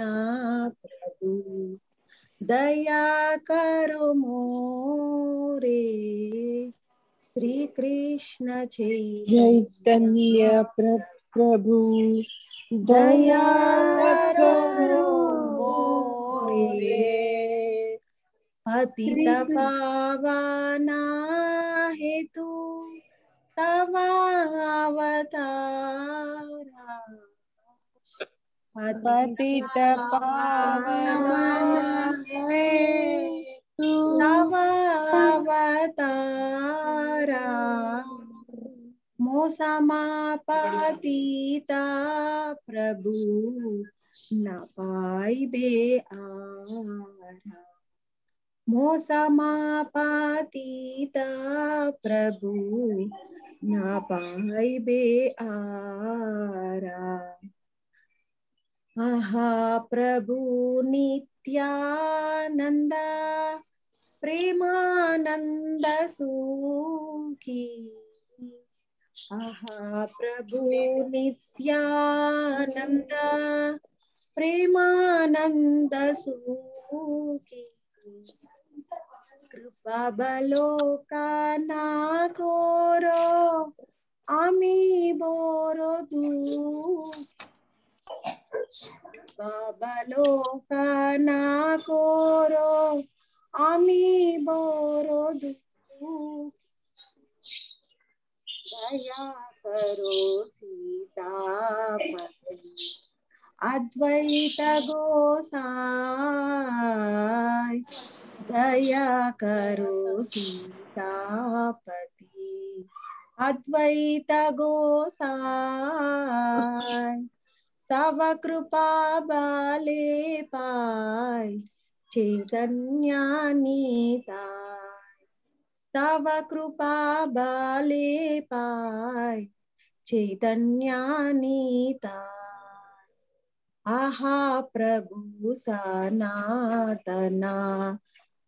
प्रभु दया करो मोरे श्री कृष्ण चैतन्य प्रभु दया करो मोरे पति पावना हेतु तवावता पतित पावन है तू नवावतारा मोसमापातिता प्रभु न पाई बे आरा मोसमापातिता प्रभु न पाई बे आरा प्रभु नित्यानन्द प्रेमानन्दसूखी आहा प्रभु नित्यानन्द प्रेमानन्दसूखी कृपाबलोकानाकोरो अमी बोरो दूखी बाबालोकाना कोरो आमी बोरो दया करो सीता पसली अद्वैत गोसाई दया करो सीता पति अद्वैत गोसाई तव कृपा बाले पाय चैतन्यानीता तव कृपा बाले पाय चैतन्यानीता आहा प्रभु सनातना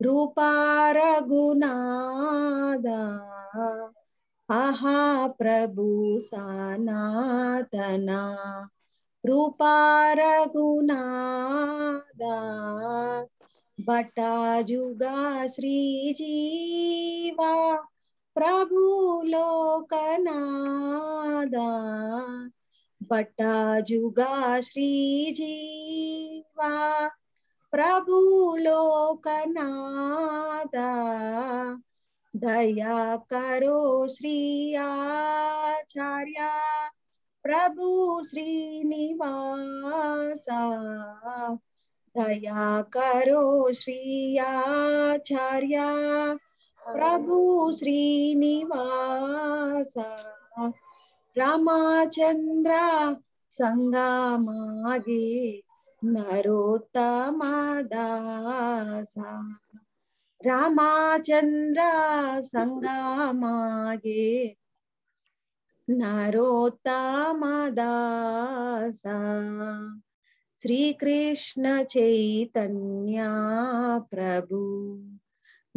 रूपा रघुनादा आहा प्रभु सनातना कृपारघुनादा भटाजुगा श्रीजीवा प्रभुलोकनादा भटाजुगा श्रीजीवा प्रभुलोकनादा दया करो श्री आचार्या प्रभु श्रीनिवासा दया करो श्रीयाचार्या प्रभु श्रीनिवासा रामचंद्र ಸಂಗಮಾಗೆ नरोत्तम ದಾಸ ರಾಮಚಂದ್ರ ಸಂಗಮಾಗೆ नरोत्तमदासा श्रीकृष्णचैतन्या प्रभु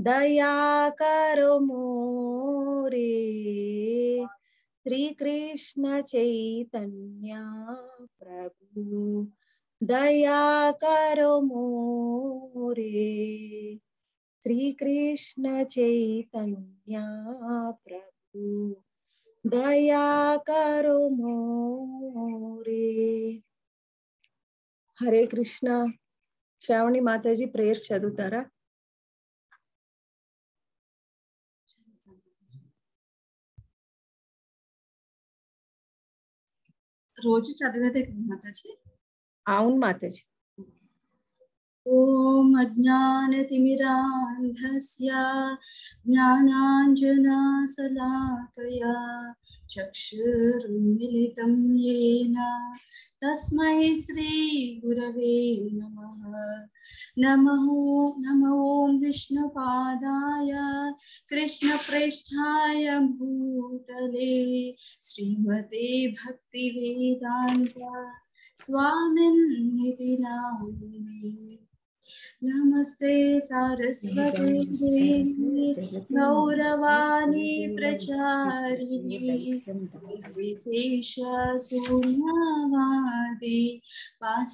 दया करो मोरे श्रीकृष्णचैतन्या प्रभु दया करो मोरे श्रीकृष्णचैतन्या प्रभु दया करो मोरे हरे कृष्णा श्रावणी माता जी प्रेयर चल तारा రోజు చదివేదే మాతాజీ అవును మాతాజీ ॐ अज्ञानतिमिरान्धस्य ज्ञानाञ्जनासलाकया चक्षुर्मिलितं येन तस्मै श्रीगुरवे नमः नमः नम ॐ विष्णुपादाय कृष्णप्रेष्ठाय भूतले श्रीमते भक्तिवेदान्त स्वामिन्निति नामिने नमस्ते सारस्वती गौरवाणी पाश्चात्य पाश्चात्यदेशधारिणे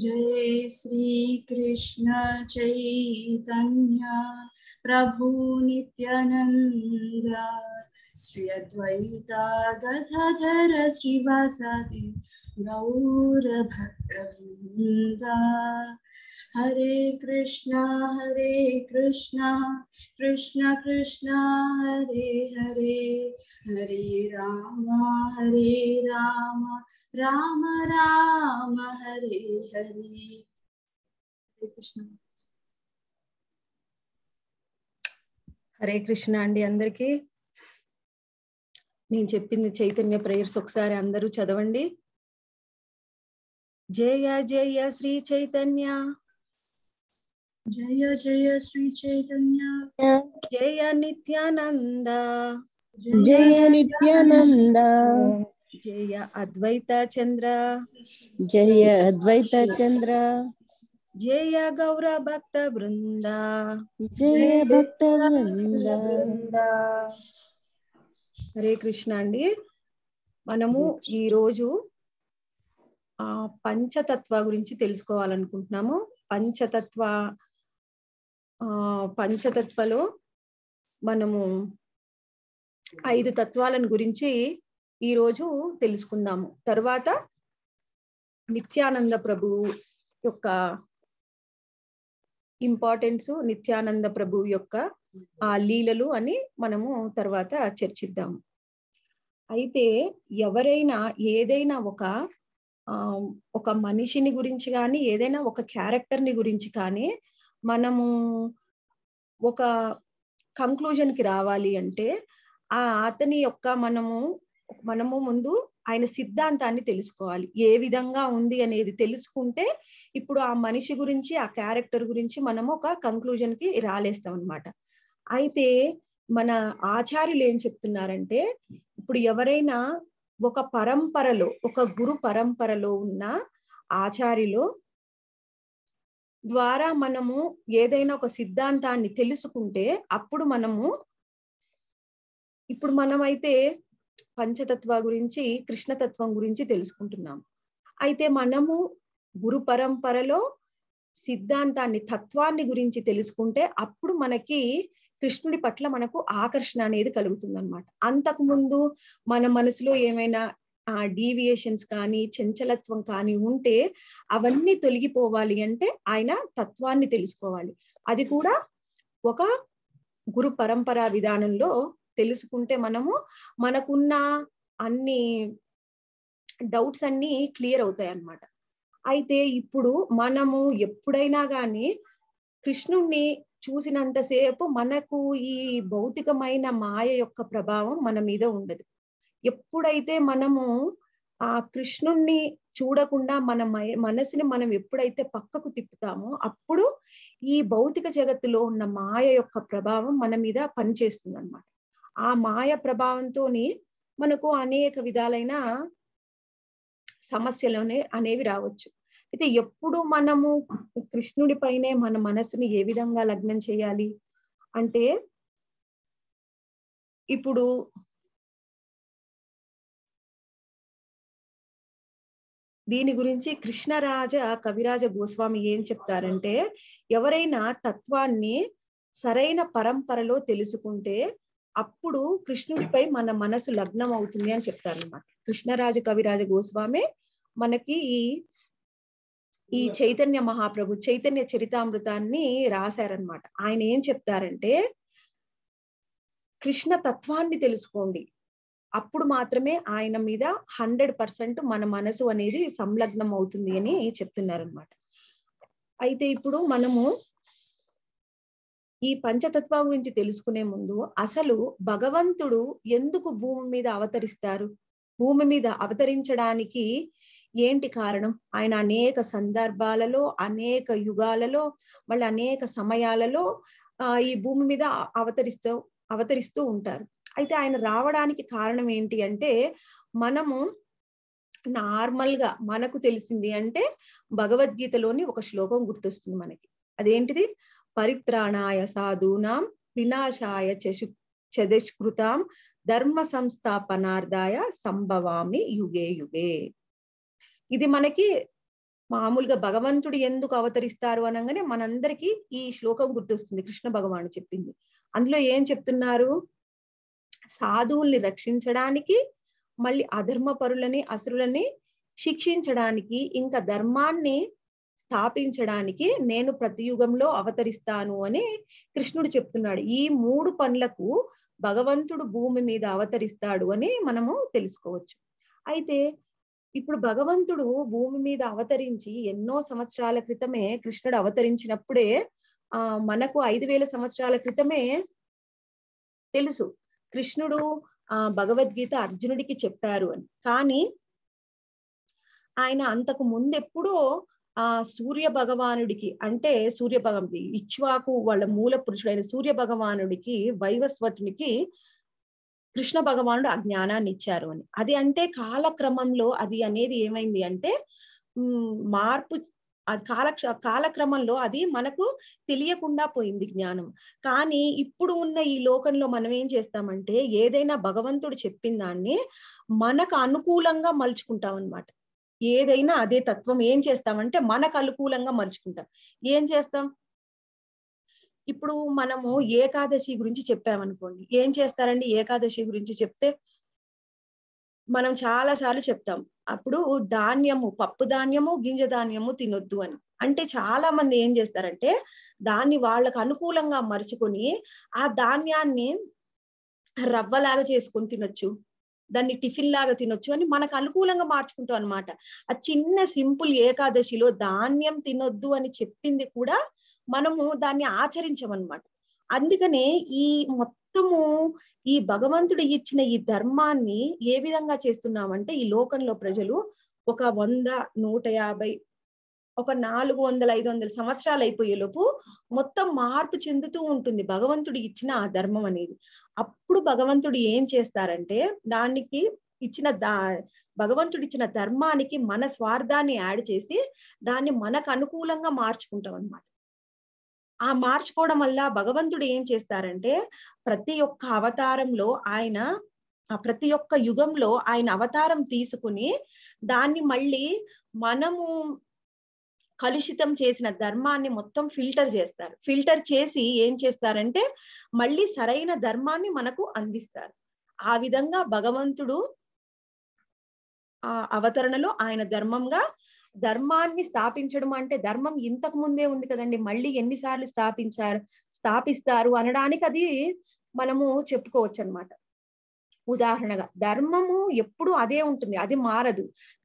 जय श्री कृष्ण चैतन्य प्रभु नित्यानंद श्री अद्वैता गदाधर श्रीवासादि वृंदा हरे कृष्णा हरे कृष्णा कृष्णा कृष्णा हरे हरे हरे राम हरे राम राम राम हरे हरे हरे कृष्ण हरे कृष्ण अंडी अंदर की నేను చెప్పింది చైతన్య ప్రేయర్స్ ఒకసారి అందరూ చదవండి జయ జయ శ్రీ చైతన్య జయ జయ శ్రీ చైతన్య జయ నిత్యానంద జయ నిత్యానంద జయ అద్వైత చంద్ర జయ అద్వైత చంద్ర జయ గౌర భక్త బృంద జయ భక్త బృంద హరే కృష్ణ అండి మనము ఈరోజు ఆ పంచతత్వ గురించి తెలుసుకోవాలనుకుంటున్నాము పంచతత్వ ఆ పంచతత్వలో మనము ఐదు తత్వాలను గురించి ఈరోజు తెలుసుకుందాము తర్వాత నిత్యానంద ప్రభు యొక్క ఇంపార్టెన్స్ నిత్యానంద ప్రభు యొక్క ఆ లీలలు అని మనము తర్వాత చర్చిద్దాము అయితే ఎవరైనా ఏదైనా ఒక ఒక మనిషిని గురించి కానీ ఏదైనా ఒక క్యారెక్టర్ని గురించి కానీ మనము ఒక కంక్లూజన్కి రావాలి అంటే ఆ అతని యొక్క మనము మనము ముందు ఆయన సిద్ధాంతాన్ని తెలుసుకోవాలి ఏ విధంగా ఉంది అనేది తెలుసుకుంటే ఇప్పుడు ఆ మనిషి గురించి ఆ క్యారెక్టర్ గురించి మనము ఒక కంక్లూజన్కి రాలేస్తాం అనమాట అయితే మన ఆచార్యులు ఏం చెప్తున్నారంటే ఇప్పుడు ఎవరైనా ఒక పరంపరలో ఒక గురు పరంపరలో ఉన్న ఆచార్యులో ద్వారా మనము ఏదైనా ఒక సిద్ధాంతాన్ని తెలుసుకుంటే అప్పుడు మనము ఇప్పుడు మనమైతే పంచతత్వ గురించి కృష్ణతత్వం గురించి తెలుసుకుంటున్నాం అయితే మనము గురు పరంపరలో సిద్ధాంతాన్ని తత్వాన్ని గురించి తెలుసుకుంటే అప్పుడు మనకి కృష్ణుడి పట్ల మనకు ఆకర్షణ అనేది కలుగుతుంది అనమాట అంతకు ముందు మన మనసులో ఏమైనా ఆ డీవియేషన్స్ కానీ చంచలత్వం కానీ ఉంటే అవన్నీ తొలగిపోవాలి అంటే ఆయన తత్వాన్ని తెలుసుకోవాలి అది కూడా ఒక గురు పరంపరా విధానంలో తెలుసుకుంటే మనము మనకున్న అన్ని డౌట్స్ అన్ని క్లియర్ అవుతాయి అన్నమాట అయితే ఇప్పుడు మనము ఎప్పుడైనా కానీ కృష్ణుణ్ణి చూసినంతసేపు మనకు ఈ భౌతికమైన మాయ యొక్క ప్రభావం మన మీద ఉండదు ఎప్పుడైతే మనము ఆ కృష్ణుణ్ణి చూడకుండా మన మనసుని మనం ఎప్పుడైతే పక్కకు తిప్పుతామో అప్పుడు ఈ భౌతిక జగత్తులో ఉన్న మాయ యొక్క ప్రభావం మన మీద పనిచేస్తుంది అనమాట ఆ మాయ ప్రభావంతో మనకు అనేక విధాలైన సమస్యలు అనేవి రావచ్చు అయితే ఎప్పుడు మనము కృష్ణుడి పైనే మన మనసుని ఏ విధంగా లగ్నం చేయాలి అంటే ఇప్పుడు దీని గురించి కృష్ణరాజ కవిరాజ గోస్వామి ఏం చెప్తారంటే ఎవరైనా తత్వాన్ని సరైన పరంపరలో తెలుసుకుంటే అప్పుడు కృష్ణుడిపై మన మనసు లగ్నం అవుతుంది అని చెప్తారనమాట కృష్ణరాజ కవిరాజ గోస్వామి మనకి ఈ ఈ చైతన్య మహాప్రభు చైతన్య చరితామృతాన్ని రాశారనమాట ఆయన ఏం చెప్తారంటే కృష్ణ తత్వాన్ని తెలుసుకోండి అప్పుడు మాత్రమే ఆయన మీద హండ్రెడ్ పర్సెంట్ మన మనసు అనేది సంలగ్నం అవుతుంది అని చెప్తున్నారనమాట అయితే ఇప్పుడు మనము ఈ పంచతత్వం గురించి తెలుసుకునే ముందు అసలు భగవంతుడు ఎందుకు భూమి మీద అవతరిస్తారు భూమి మీద అవతరించడానికి ఏంటి కారణం ఆయన అనేక సందర్భాలలో అనేక యుగాలలో మళ్ళీ అనేక సమయాలలో ఈ భూమి మీద అవతరిస్తూ అవతరిస్తూ ఉంటారు అయితే ఆయన రావడానికి కారణం ఏంటి అంటే మనము నార్మల్ గా మనకు తెలిసింది అంటే భగవద్గీతలోని ఒక శ్లోకం గుర్తొస్తుంది మనకి అదేంటిది పరిత్రాణాయ సాధూనాం వినాశాయ చశు చదుష్కృతాం ధర్మ సంస్థాపనార్థాయ సంభవామి యుగే యుగే ఇది మనకి మామూలుగా భగవంతుడు ఎందుకు అవతరిస్తారు అనగానే మనందరికీ ఈ శ్లోకం గుర్తొస్తుంది కృష్ణ భగవాను చెప్పింది అందులో ఏం చెప్తున్నారు సాధువుల్ని రక్షించడానికి మళ్ళీ అధర్మ పరులని అసురులని శిక్షించడానికి ఇంకా ధర్మాన్ని స్థాపించడానికి నేను ప్రతి యుగంలో అవతరిస్తాను అని కృష్ణుడు చెప్తున్నాడు ఈ మూడు పనులకు భగవంతుడు భూమి మీద అవతరిస్తాడు అని మనము తెలుసుకోవచ్చు అయితే ఇప్పుడు భగవంతుడు భూమి మీద అవతరించి ఎన్నో సంవత్సరాల క్రితమే కృష్ణుడు అవతరించినప్పుడే ఆ మనకు ఐదు వేల సంవత్సరాల క్రితమే తెలుసు కృష్ణుడు ఆ భగవద్గీత అర్జునుడికి చెప్పారు అని కానీ ఆయన అంతకు ముందెప్పుడో ఆ సూర్య భగవానుడికి అంటే సూర్య భగవంతుడి ఇక్ష్వాకు వాళ్ళ మూల పురుషుడైన సూర్య భగవానుడికి వైవస్వటునికి కృష్ణ భగవానుడు ఆ జ్ఞానాన్ని ఇచ్చారు అని అది అంటే కాలక్రమంలో అది అనేది ఏమైంది అంటే మార్పు కాల కాలక్రమంలో అది మనకు తెలియకుండా పోయింది జ్ఞానం కానీ ఇప్పుడు ఉన్న ఈ లోకంలో మనం ఏం చేస్తామంటే ఏదైనా భగవంతుడు చెప్పిన దాన్ని మనకు అనుకూలంగా మలుచుకుంటాం అనమాట ఏదైనా అదే తత్వం ఏం చేస్తామంటే మనకు అనుకూలంగా మలుచుకుంటాం ఏం చేస్తాం ఇప్పుడు మనము ఏకాదశి గురించి చెప్పామనుకోండి ఏం చేస్తారండి ఏకాదశి గురించి చెప్తే మనం చాలా సార్లు చెప్తాం అప్పుడు ధాన్యము పప్పు ధాన్యము గింజ ధాన్యము తినొద్దు అని అంటే చాలా మంది ఏం చేస్తారంటే దాన్ని వాళ్ళకు అనుకూలంగా మరుచుకొని ఆ ధాన్యాన్ని రవ్వలాగా చేసుకొని తినొచ్చు దాన్ని టిఫిన్ లాగా తినొచ్చు అని మనకు అనుకూలంగా మార్చుకుంటాం అనమాట ఆ చిన్న సింపుల్ ఏకాదశిలో ధాన్యం తినొద్దు అని చెప్పింది కూడా మనము దాన్ని ఆచరించమన్నమాట అందుకనే ఈ మొత్తము ఈ భగవంతుడు ఇచ్చిన ఈ ధర్మాన్ని ఏ విధంగా చేస్తున్నామంటే ఈ లోకంలో ప్రజలు ఒక వంద నూట యాభై ఒక నాలుగు వందల ఐదు వందల సంవత్సరాలు లోపు మొత్తం మార్పు చెందుతూ ఉంటుంది భగవంతుడు ఇచ్చిన ఆ ధర్మం అనేది అప్పుడు భగవంతుడు ఏం చేస్తారంటే దానికి ఇచ్చిన దా భగవంతుడు ఇచ్చిన ధర్మానికి మన స్వార్థాన్ని యాడ్ చేసి దాన్ని మనకు అనుకూలంగా మార్చుకుంటాం అనమాట ఆ మార్చుకోవడం వల్ల భగవంతుడు ఏం చేస్తారంటే ప్రతి ఒక్క అవతారంలో ఆయన ప్రతి ఒక్క యుగంలో ఆయన అవతారం తీసుకుని దాన్ని మళ్ళీ మనము కలుషితం చేసిన ధర్మాన్ని మొత్తం ఫిల్టర్ చేస్తారు ఫిల్టర్ చేసి ఏం చేస్తారంటే మళ్ళీ సరైన ధర్మాన్ని మనకు అందిస్తారు ఆ విధంగా భగవంతుడు ఆ అవతరణలో ఆయన ధర్మంగా ధర్మాన్ని స్థాపించడం అంటే ధర్మం ఇంతకు ముందే ఉంది కదండి మళ్ళీ ఎన్నిసార్లు స్థాపించారు స్థాపిస్తారు అనడానికి అది మనము చెప్పుకోవచ్చు అనమాట ఉదాహరణగా ధర్మము ఎప్పుడు అదే ఉంటుంది అది మారదు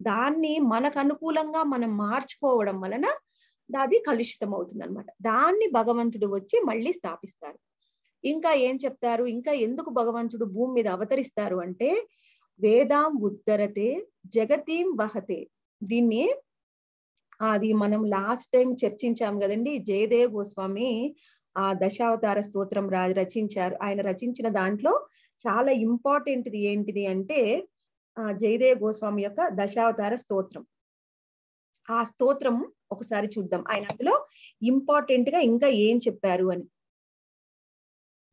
దాన్ని మనకు అనుకూలంగా మనం మార్చుకోవడం వలన అది కలుషితం అవుతుంది అనమాట దాన్ని భగవంతుడు వచ్చి మళ్ళీ స్థాపిస్తారు ఇంకా ఏం చెప్తారు ఇంకా ఎందుకు భగవంతుడు భూమి మీద అవతరిస్తారు అంటే వేదాం ఉద్ధరతే జగతీం వహతే దీన్ని అది మనం లాస్ట్ టైం చర్చించాం కదండి జయదేవ్ గోస్వామి ఆ దశావతార స్తోత్రం రచించారు ఆయన రచించిన దాంట్లో చాలా ఇంపార్టెంట్ది ఏంటిది అంటే జయదేవ్ గోస్వామి యొక్క దశావతార స్తోత్రం ఆ స్తోత్రం ఒకసారి చూద్దాం ఆయన అందులో ఇంపార్టెంట్ గా ఇంకా ఏం చెప్పారు అని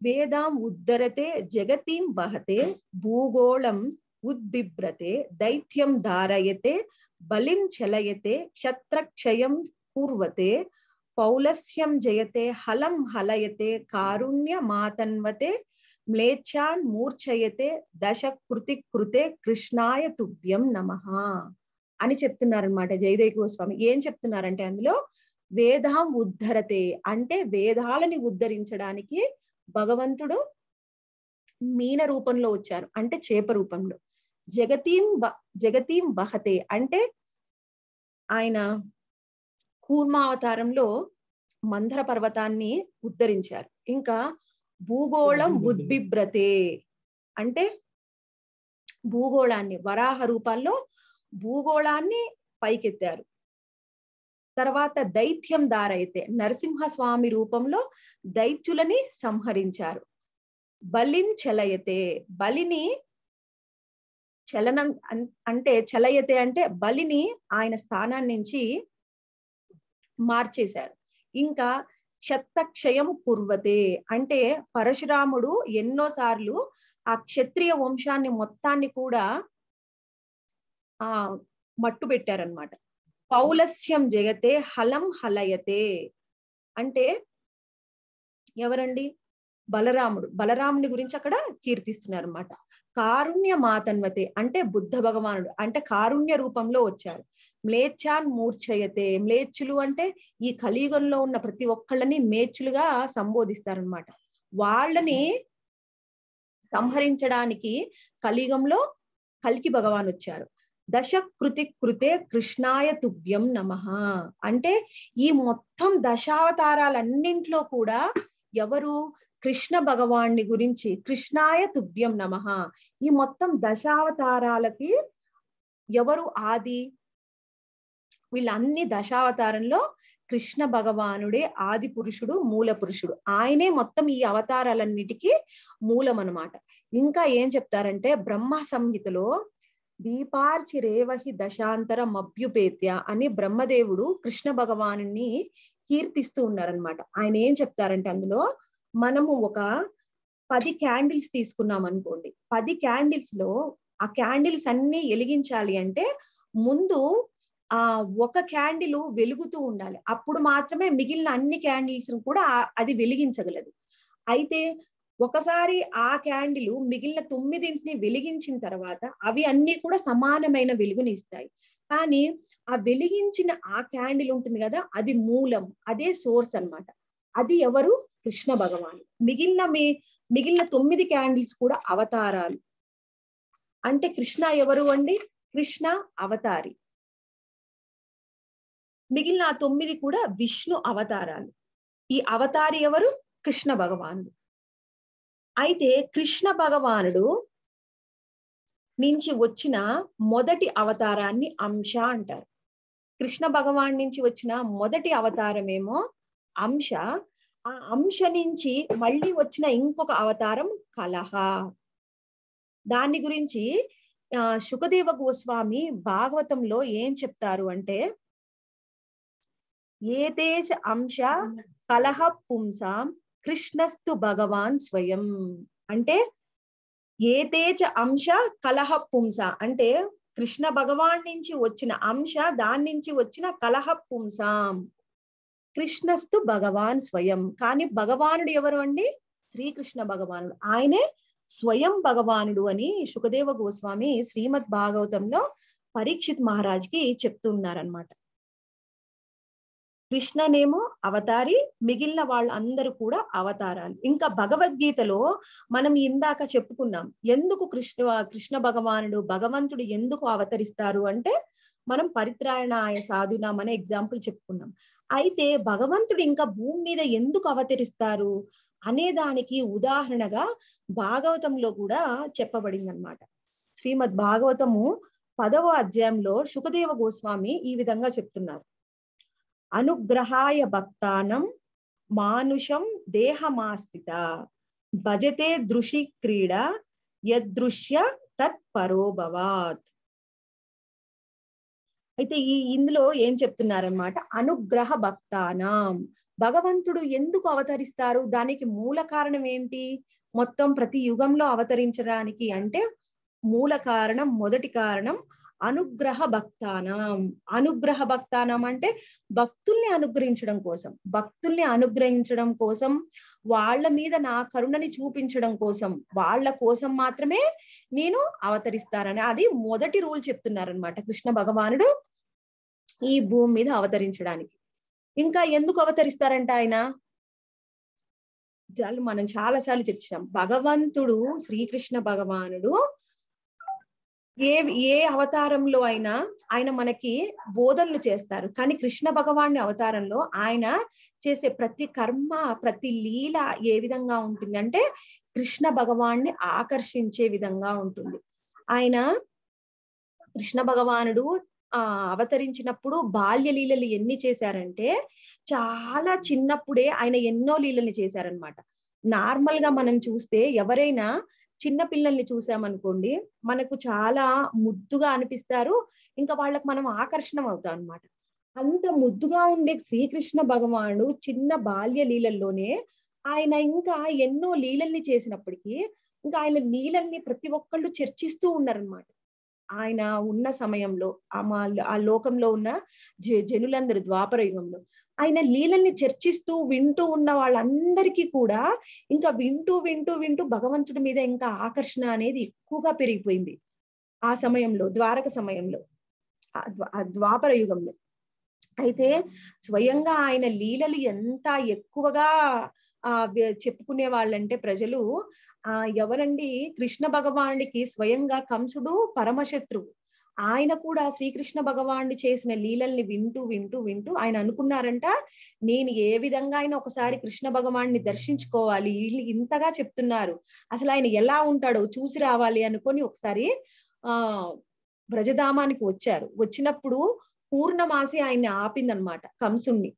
వేదాం ఉద్ధరతే జగతీం వహతే భూగోళం ఉద్బిబ్రతే దైత్యం ధారయతే బలిం చలయతే శత్రక్షయం పూర్వతే పౌలస్యం జయతే హలం హలయతే కారుణ్య మాతన్వతే మ్లేచ్ఛాన్ మూర్ఛయతే దశ కృతి కృతే కృష్ణాయ తుభ్యం నమ అని చెప్తున్నారనమాట జయదేవి గోస్వామి ఏం చెప్తున్నారంటే అందులో వేదాం ఉద్ధరతే అంటే వేదాలని ఉద్ధరించడానికి భగవంతుడు మీన రూపంలో వచ్చారు అంటే చేప రూపంలో జగతీం జగతీం బహతే అంటే ఆయన కూర్మావతారంలో మంధర పర్వతాన్ని ఉద్ధరించారు ఇంకా భూగోళం ఉద్భిబ్రతే అంటే భూగోళాన్ని వరాహ రూపాల్లో భూగోళాన్ని పైకెత్తారు తర్వాత దైత్యం దారైతే నరసింహస్వామి రూపంలో దైత్యులని సంహరించారు బలిం చెలయతే బలిని చలనం అంటే చలయతే అంటే బలిని ఆయన స్థానాన్ని నుంచి మార్చేశారు ఇంకా క్షత్తక్షయం కుర్వతే అంటే పరశురాముడు ఎన్నోసార్లు ఆ క్షత్రియ వంశాన్ని మొత్తాన్ని కూడా ఆ మట్టు పెట్టారనమాట పౌలస్యం జగతే హలం హలయతే అంటే ఎవరండి బలరాముడు బలరాముని గురించి అక్కడ కీర్తిస్తున్నారు అనమాట కారుణ్య మాతన్వతే అంటే బుద్ధ భగవానుడు అంటే కారుణ్య రూపంలో వచ్చారు మ్లేచ్ఛాన్ మూర్ఛయతే మ్లేచ్చులు అంటే ఈ కలియుగంలో ఉన్న ప్రతి ఒక్కళ్ళని మేచ్చులుగా సంబోధిస్తారనమాట వాళ్ళని సంహరించడానికి కలియుగంలో కలికి భగవాన్ వచ్చారు దశ కృతి కృతే కృష్ణాయ తుభ్యం నమ అంటే ఈ మొత్తం దశావతారాలన్నింట్లో కూడా ఎవరు కృష్ణ భగవాన్ని గురించి కృష్ణాయ తుభ్యం నమ ఈ మొత్తం దశావతారాలకి ఎవరు ఆది వీళ్ళన్ని దశావతారంలో కృష్ణ భగవానుడే ఆది పురుషుడు మూల పురుషుడు ఆయనే మొత్తం ఈ అవతారాలన్నిటికీ మూలం అనమాట ఇంకా ఏం చెప్తారంటే బ్రహ్మ సంహితలో దీపార్చి రేవహి దశాంతర మభ్యుపేత్య అని బ్రహ్మదేవుడు కృష్ణ భగవాను కీర్తిస్తూ ఉన్నారనమాట ఆయన ఏం చెప్తారంటే అందులో మనము ఒక పది క్యాండిల్స్ తీసుకున్నాం అనుకోండి పది క్యాండిల్స్ లో ఆ క్యాండిల్స్ అన్ని వెలిగించాలి అంటే ముందు ఆ ఒక క్యాండిల్ వెలుగుతూ ఉండాలి అప్పుడు మాత్రమే మిగిలిన అన్ని క్యాండిల్స్ కూడా అది వెలిగించగలదు అయితే ఒకసారి ఆ క్యాండిల్ మిగిలిన తొమ్మిదింటిని వెలిగించిన తర్వాత అవి అన్ని కూడా సమానమైన వెలుగుని ఇస్తాయి కానీ ఆ వెలిగించిన ఆ క్యాండిల్ ఉంటుంది కదా అది మూలం అదే సోర్స్ అనమాట అది ఎవరు కృష్ణ భగవాన్ మిగిలిన మీ మిగిలిన తొమ్మిది క్యాండిల్స్ కూడా అవతారాలు అంటే కృష్ణ ఎవరు అండి కృష్ణ అవతారి మిగిలిన ఆ తొమ్మిది కూడా విష్ణు అవతారాలు ఈ అవతారి ఎవరు కృష్ణ భగవానుడు అయితే కృష్ణ భగవానుడు నుంచి వచ్చిన మొదటి అవతారాన్ని అంశ అంటారు కృష్ణ భగవాన్ నుంచి వచ్చిన మొదటి అవతారమేమో అంశ ఆ అంశ నుంచి మళ్ళీ వచ్చిన ఇంకొక అవతారం కలహ దాని గురించి ఆ సుఖదేవ గోస్వామి భాగవతంలో ఏం చెప్తారు అంటే ఏ దేశ అంశ కలహ పుంసాం కృష్ణస్తు భగవాన్ స్వయం అంటే ఏ తేజ అంశ కలహ పుంస అంటే కృష్ణ భగవాన్ నుంచి వచ్చిన అంశ దాని నుంచి వచ్చిన కలహ పుంసాం కృష్ణస్తు భగవాన్ స్వయం కానీ భగవానుడు ఎవరు అండి శ్రీకృష్ణ భగవానుడు ఆయనే స్వయం భగవానుడు అని సుఖదేవ గోస్వామి శ్రీమద్ భాగవతంలో పరీక్షిత్ మహారాజ్ కి చెప్తున్నారనమాట కృష్ణనేమో అవతారి మిగిలిన వాళ్ళు అందరూ కూడా అవతారాలు ఇంకా భగవద్గీతలో మనం ఇందాక చెప్పుకున్నాం ఎందుకు కృష్ణ కృష్ణ భగవానుడు భగవంతుడు ఎందుకు అవతరిస్తారు అంటే మనం పరిత్రాయణ సాధున మన ఎగ్జాంపుల్ చెప్పుకున్నాం అయితే భగవంతుడు ఇంకా భూమి మీద ఎందుకు అవతరిస్తారు అనే దానికి ఉదాహరణగా భాగవతంలో కూడా చెప్పబడింది అనమాట శ్రీమద్ భాగవతము పదవ అధ్యాయంలో సుఖదేవ గోస్వామి ఈ విధంగా చెప్తున్నారు అనుగ్రహాయ భక్తానం మానుషం దేహమాస్థిత భజతే దృషి క్రీడ యదృశ్య తత్పరోభవాత్ అయితే ఈ ఇందులో ఏం చెప్తున్నారనమాట అనుగ్రహ భక్తానం భగవంతుడు ఎందుకు అవతరిస్తారు దానికి మూల కారణం ఏంటి మొత్తం ప్రతి యుగంలో అవతరించడానికి అంటే మూల కారణం మొదటి కారణం అనుగ్రహ భక్తానం అనుగ్రహ భక్తానం అంటే భక్తుల్ని అనుగ్రహించడం కోసం భక్తుల్ని అనుగ్రహించడం కోసం వాళ్ళ మీద నా కరుణని చూపించడం కోసం వాళ్ళ కోసం మాత్రమే నేను అవతరిస్తానని అది మొదటి రూల్ చెప్తున్నారనమాట కృష్ణ భగవానుడు ఈ భూమి మీద అవతరించడానికి ఇంకా ఎందుకు అవతరిస్తారంట ఆయన చాలు మనం చాలా సార్లు చర్చించాం భగవంతుడు శ్రీకృష్ణ భగవానుడు ఏ ఏ అవతారంలో అయినా ఆయన మనకి బోధనలు చేస్తారు కానీ కృష్ణ భగవానుడి అవతారంలో ఆయన చేసే ప్రతి కర్మ ప్రతి లీల ఏ విధంగా ఉంటుంది అంటే కృష్ణ భగవాన్ని ఆకర్షించే విధంగా ఉంటుంది ఆయన కృష్ణ భగవానుడు ఆ అవతరించినప్పుడు బాల్య లీలలు ఎన్ని చేశారంటే చాలా చిన్నప్పుడే ఆయన ఎన్నో లీలని చేశారనమాట నార్మల్ గా మనం చూస్తే ఎవరైనా చిన్న పిల్లల్ని చూసామనుకోండి మనకు చాలా ముద్దుగా అనిపిస్తారు ఇంకా వాళ్ళకు మనం ఆకర్షణం అవుతాం అనమాట అంత ముద్దుగా ఉండే శ్రీకృష్ణ భగవానుడు చిన్న బాల్య లీలల్లోనే ఆయన ఇంకా ఎన్నో లీలల్ని చేసినప్పటికీ ఇంకా ఆయన లీలల్ని ప్రతి ఒక్కళ్ళు చర్చిస్తూ ఉన్నారనమాట ఆయన ఉన్న సమయంలో ఆ లోకంలో ఉన్న జనులందరూ ద్వాపర యుగంలో ఆయన లీలల్ని చర్చిస్తూ వింటూ ఉన్న వాళ్ళందరికీ కూడా ఇంకా వింటూ వింటూ వింటూ భగవంతుడి మీద ఇంకా ఆకర్షణ అనేది ఎక్కువగా పెరిగిపోయింది ఆ సమయంలో ద్వారక సమయంలో ఆ ద్వాపర యుగంలో అయితే స్వయంగా ఆయన లీలలు ఎంత ఎక్కువగా ఆ చెప్పుకునే వాళ్ళంటే ప్రజలు ఆ ఎవరండి కృష్ణ భగవానుడికి స్వయంగా కంసుడు పరమశత్రువు ఆయన కూడా శ్రీకృష్ణ భగవానుడు చేసిన లీలల్ని వింటూ వింటూ వింటూ ఆయన అనుకున్నారంట నేను ఏ విధంగా అయినా ఒకసారి కృష్ణ భగవాన్ని దర్శించుకోవాలి వీళ్ళు ఇంతగా చెప్తున్నారు అసలు ఆయన ఎలా ఉంటాడో చూసి రావాలి అనుకొని ఒకసారి ఆ బ్రజధామానికి వచ్చారు వచ్చినప్పుడు పూర్ణమాసి ఆయన్ని ఆపిందనమాట కంసుణ్ణి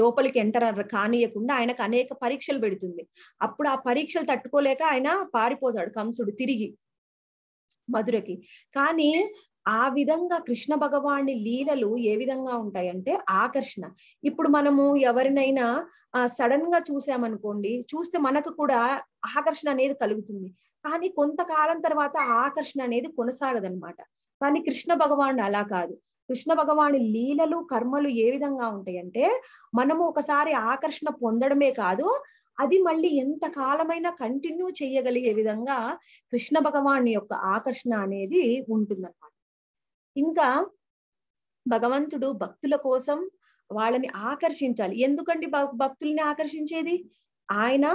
లోపలికి ఎంటర్ కానియకుండా ఆయనకు అనేక పరీక్షలు పెడుతుంది అప్పుడు ఆ పరీక్షలు తట్టుకోలేక ఆయన పారిపోతాడు కంసుడు తిరిగి మధురకి కానీ ఆ విధంగా కృష్ణ భగవాని లీలలు ఏ విధంగా ఉంటాయంటే ఆకర్షణ ఇప్పుడు మనము ఎవరినైనా సడన్ గా చూసామనుకోండి చూస్తే మనకు కూడా ఆకర్షణ అనేది కలుగుతుంది కానీ కొంతకాలం తర్వాత ఆకర్షణ అనేది కొనసాగదనమాట కానీ కృష్ణ భగవానుడు అలా కాదు కృష్ణ భగవాని లీలలు కర్మలు ఏ విధంగా ఉంటాయంటే మనము ఒకసారి ఆకర్షణ పొందడమే కాదు అది మళ్ళీ ఎంత కాలమైనా కంటిన్యూ చేయగలిగే విధంగా కృష్ణ భగవాని యొక్క ఆకర్షణ అనేది ఉంటుందన్నమాట ఇంకా భగవంతుడు భక్తుల కోసం వాళ్ళని ఆకర్షించాలి ఎందుకండి భక్తుల్ని ఆకర్షించేది ఆయన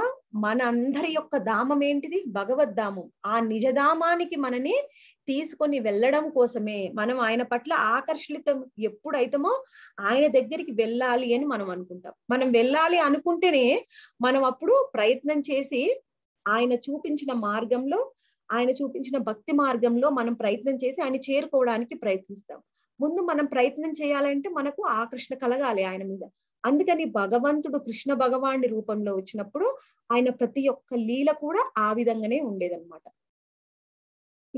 మన అందరి యొక్క ధామం ఏంటిది భగవద్ధామం ఆ నిజధామానికి మనని తీసుకొని వెళ్ళడం కోసమే మనం ఆయన పట్ల ఆకర్షితం ఎప్పుడైతామో ఆయన దగ్గరికి వెళ్ళాలి అని మనం అనుకుంటాం మనం వెళ్ళాలి అనుకుంటేనే మనం అప్పుడు ప్రయత్నం చేసి ఆయన చూపించిన మార్గంలో ఆయన చూపించిన భక్తి మార్గంలో మనం ప్రయత్నం చేసి ఆయన చేరుకోవడానికి ప్రయత్నిస్తాం ముందు మనం ప్రయత్నం చేయాలంటే మనకు ఆకర్షణ కలగాలి ఆయన మీద అందుకని భగవంతుడు కృష్ణ భగవాని రూపంలో వచ్చినప్పుడు ఆయన ప్రతి ఒక్క లీల కూడా ఆ విధంగానే ఉండేదన్నమాట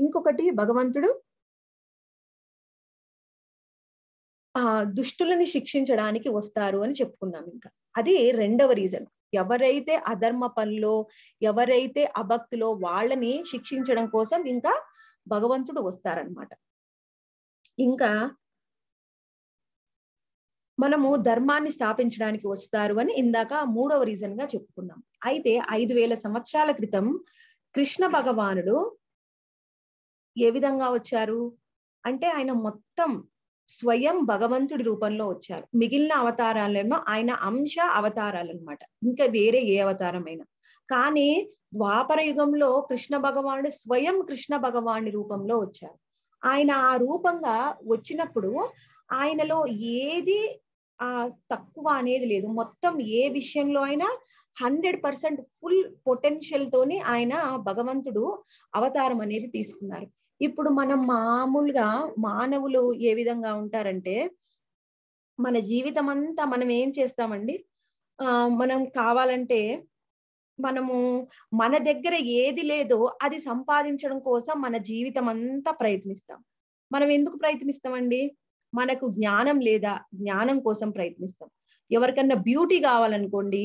ఇంకొకటి భగవంతుడు ఆ దుష్టులని శిక్షించడానికి వస్తారు అని చెప్పుకున్నాం ఇంకా అది రెండవ రీజన్ ఎవరైతే అధర్మ పనిలో ఎవరైతే అభక్తిలో వాళ్ళని శిక్షించడం కోసం ఇంకా భగవంతుడు వస్తారనమాట ఇంకా మనము ధర్మాన్ని స్థాపించడానికి వస్తారు అని ఇందాక మూడవ రీజన్ గా చెప్పుకున్నాం అయితే ఐదు వేల సంవత్సరాల క్రితం కృష్ణ భగవానుడు ఏ విధంగా వచ్చారు అంటే ఆయన మొత్తం స్వయం భగవంతుడి రూపంలో వచ్చారు మిగిలిన అవతారాలేమో ఆయన అంశ అవతారాలు అనమాట ఇంకా వేరే ఏ అయినా కానీ ద్వాపర యుగంలో కృష్ణ భగవానుడు స్వయం కృష్ణ భగవాని రూపంలో వచ్చారు ఆయన ఆ రూపంగా వచ్చినప్పుడు ఆయనలో ఏది ఆ తక్కువ అనేది లేదు మొత్తం ఏ విషయంలో అయినా హండ్రెడ్ పర్సెంట్ ఫుల్ పొటెన్షియల్ తోని ఆయన భగవంతుడు అవతారం అనేది తీసుకున్నారు ఇప్పుడు మనం మామూలుగా మానవులు ఏ విధంగా ఉంటారంటే మన జీవితం అంతా మనం ఏం చేస్తామండి ఆ మనం కావాలంటే మనము మన దగ్గర ఏది లేదో అది సంపాదించడం కోసం మన జీవితం అంతా ప్రయత్నిస్తాం మనం ఎందుకు ప్రయత్నిస్తామండి మనకు జ్ఞానం లేదా జ్ఞానం కోసం ప్రయత్నిస్తాం ఎవరికన్నా బ్యూటీ కావాలనుకోండి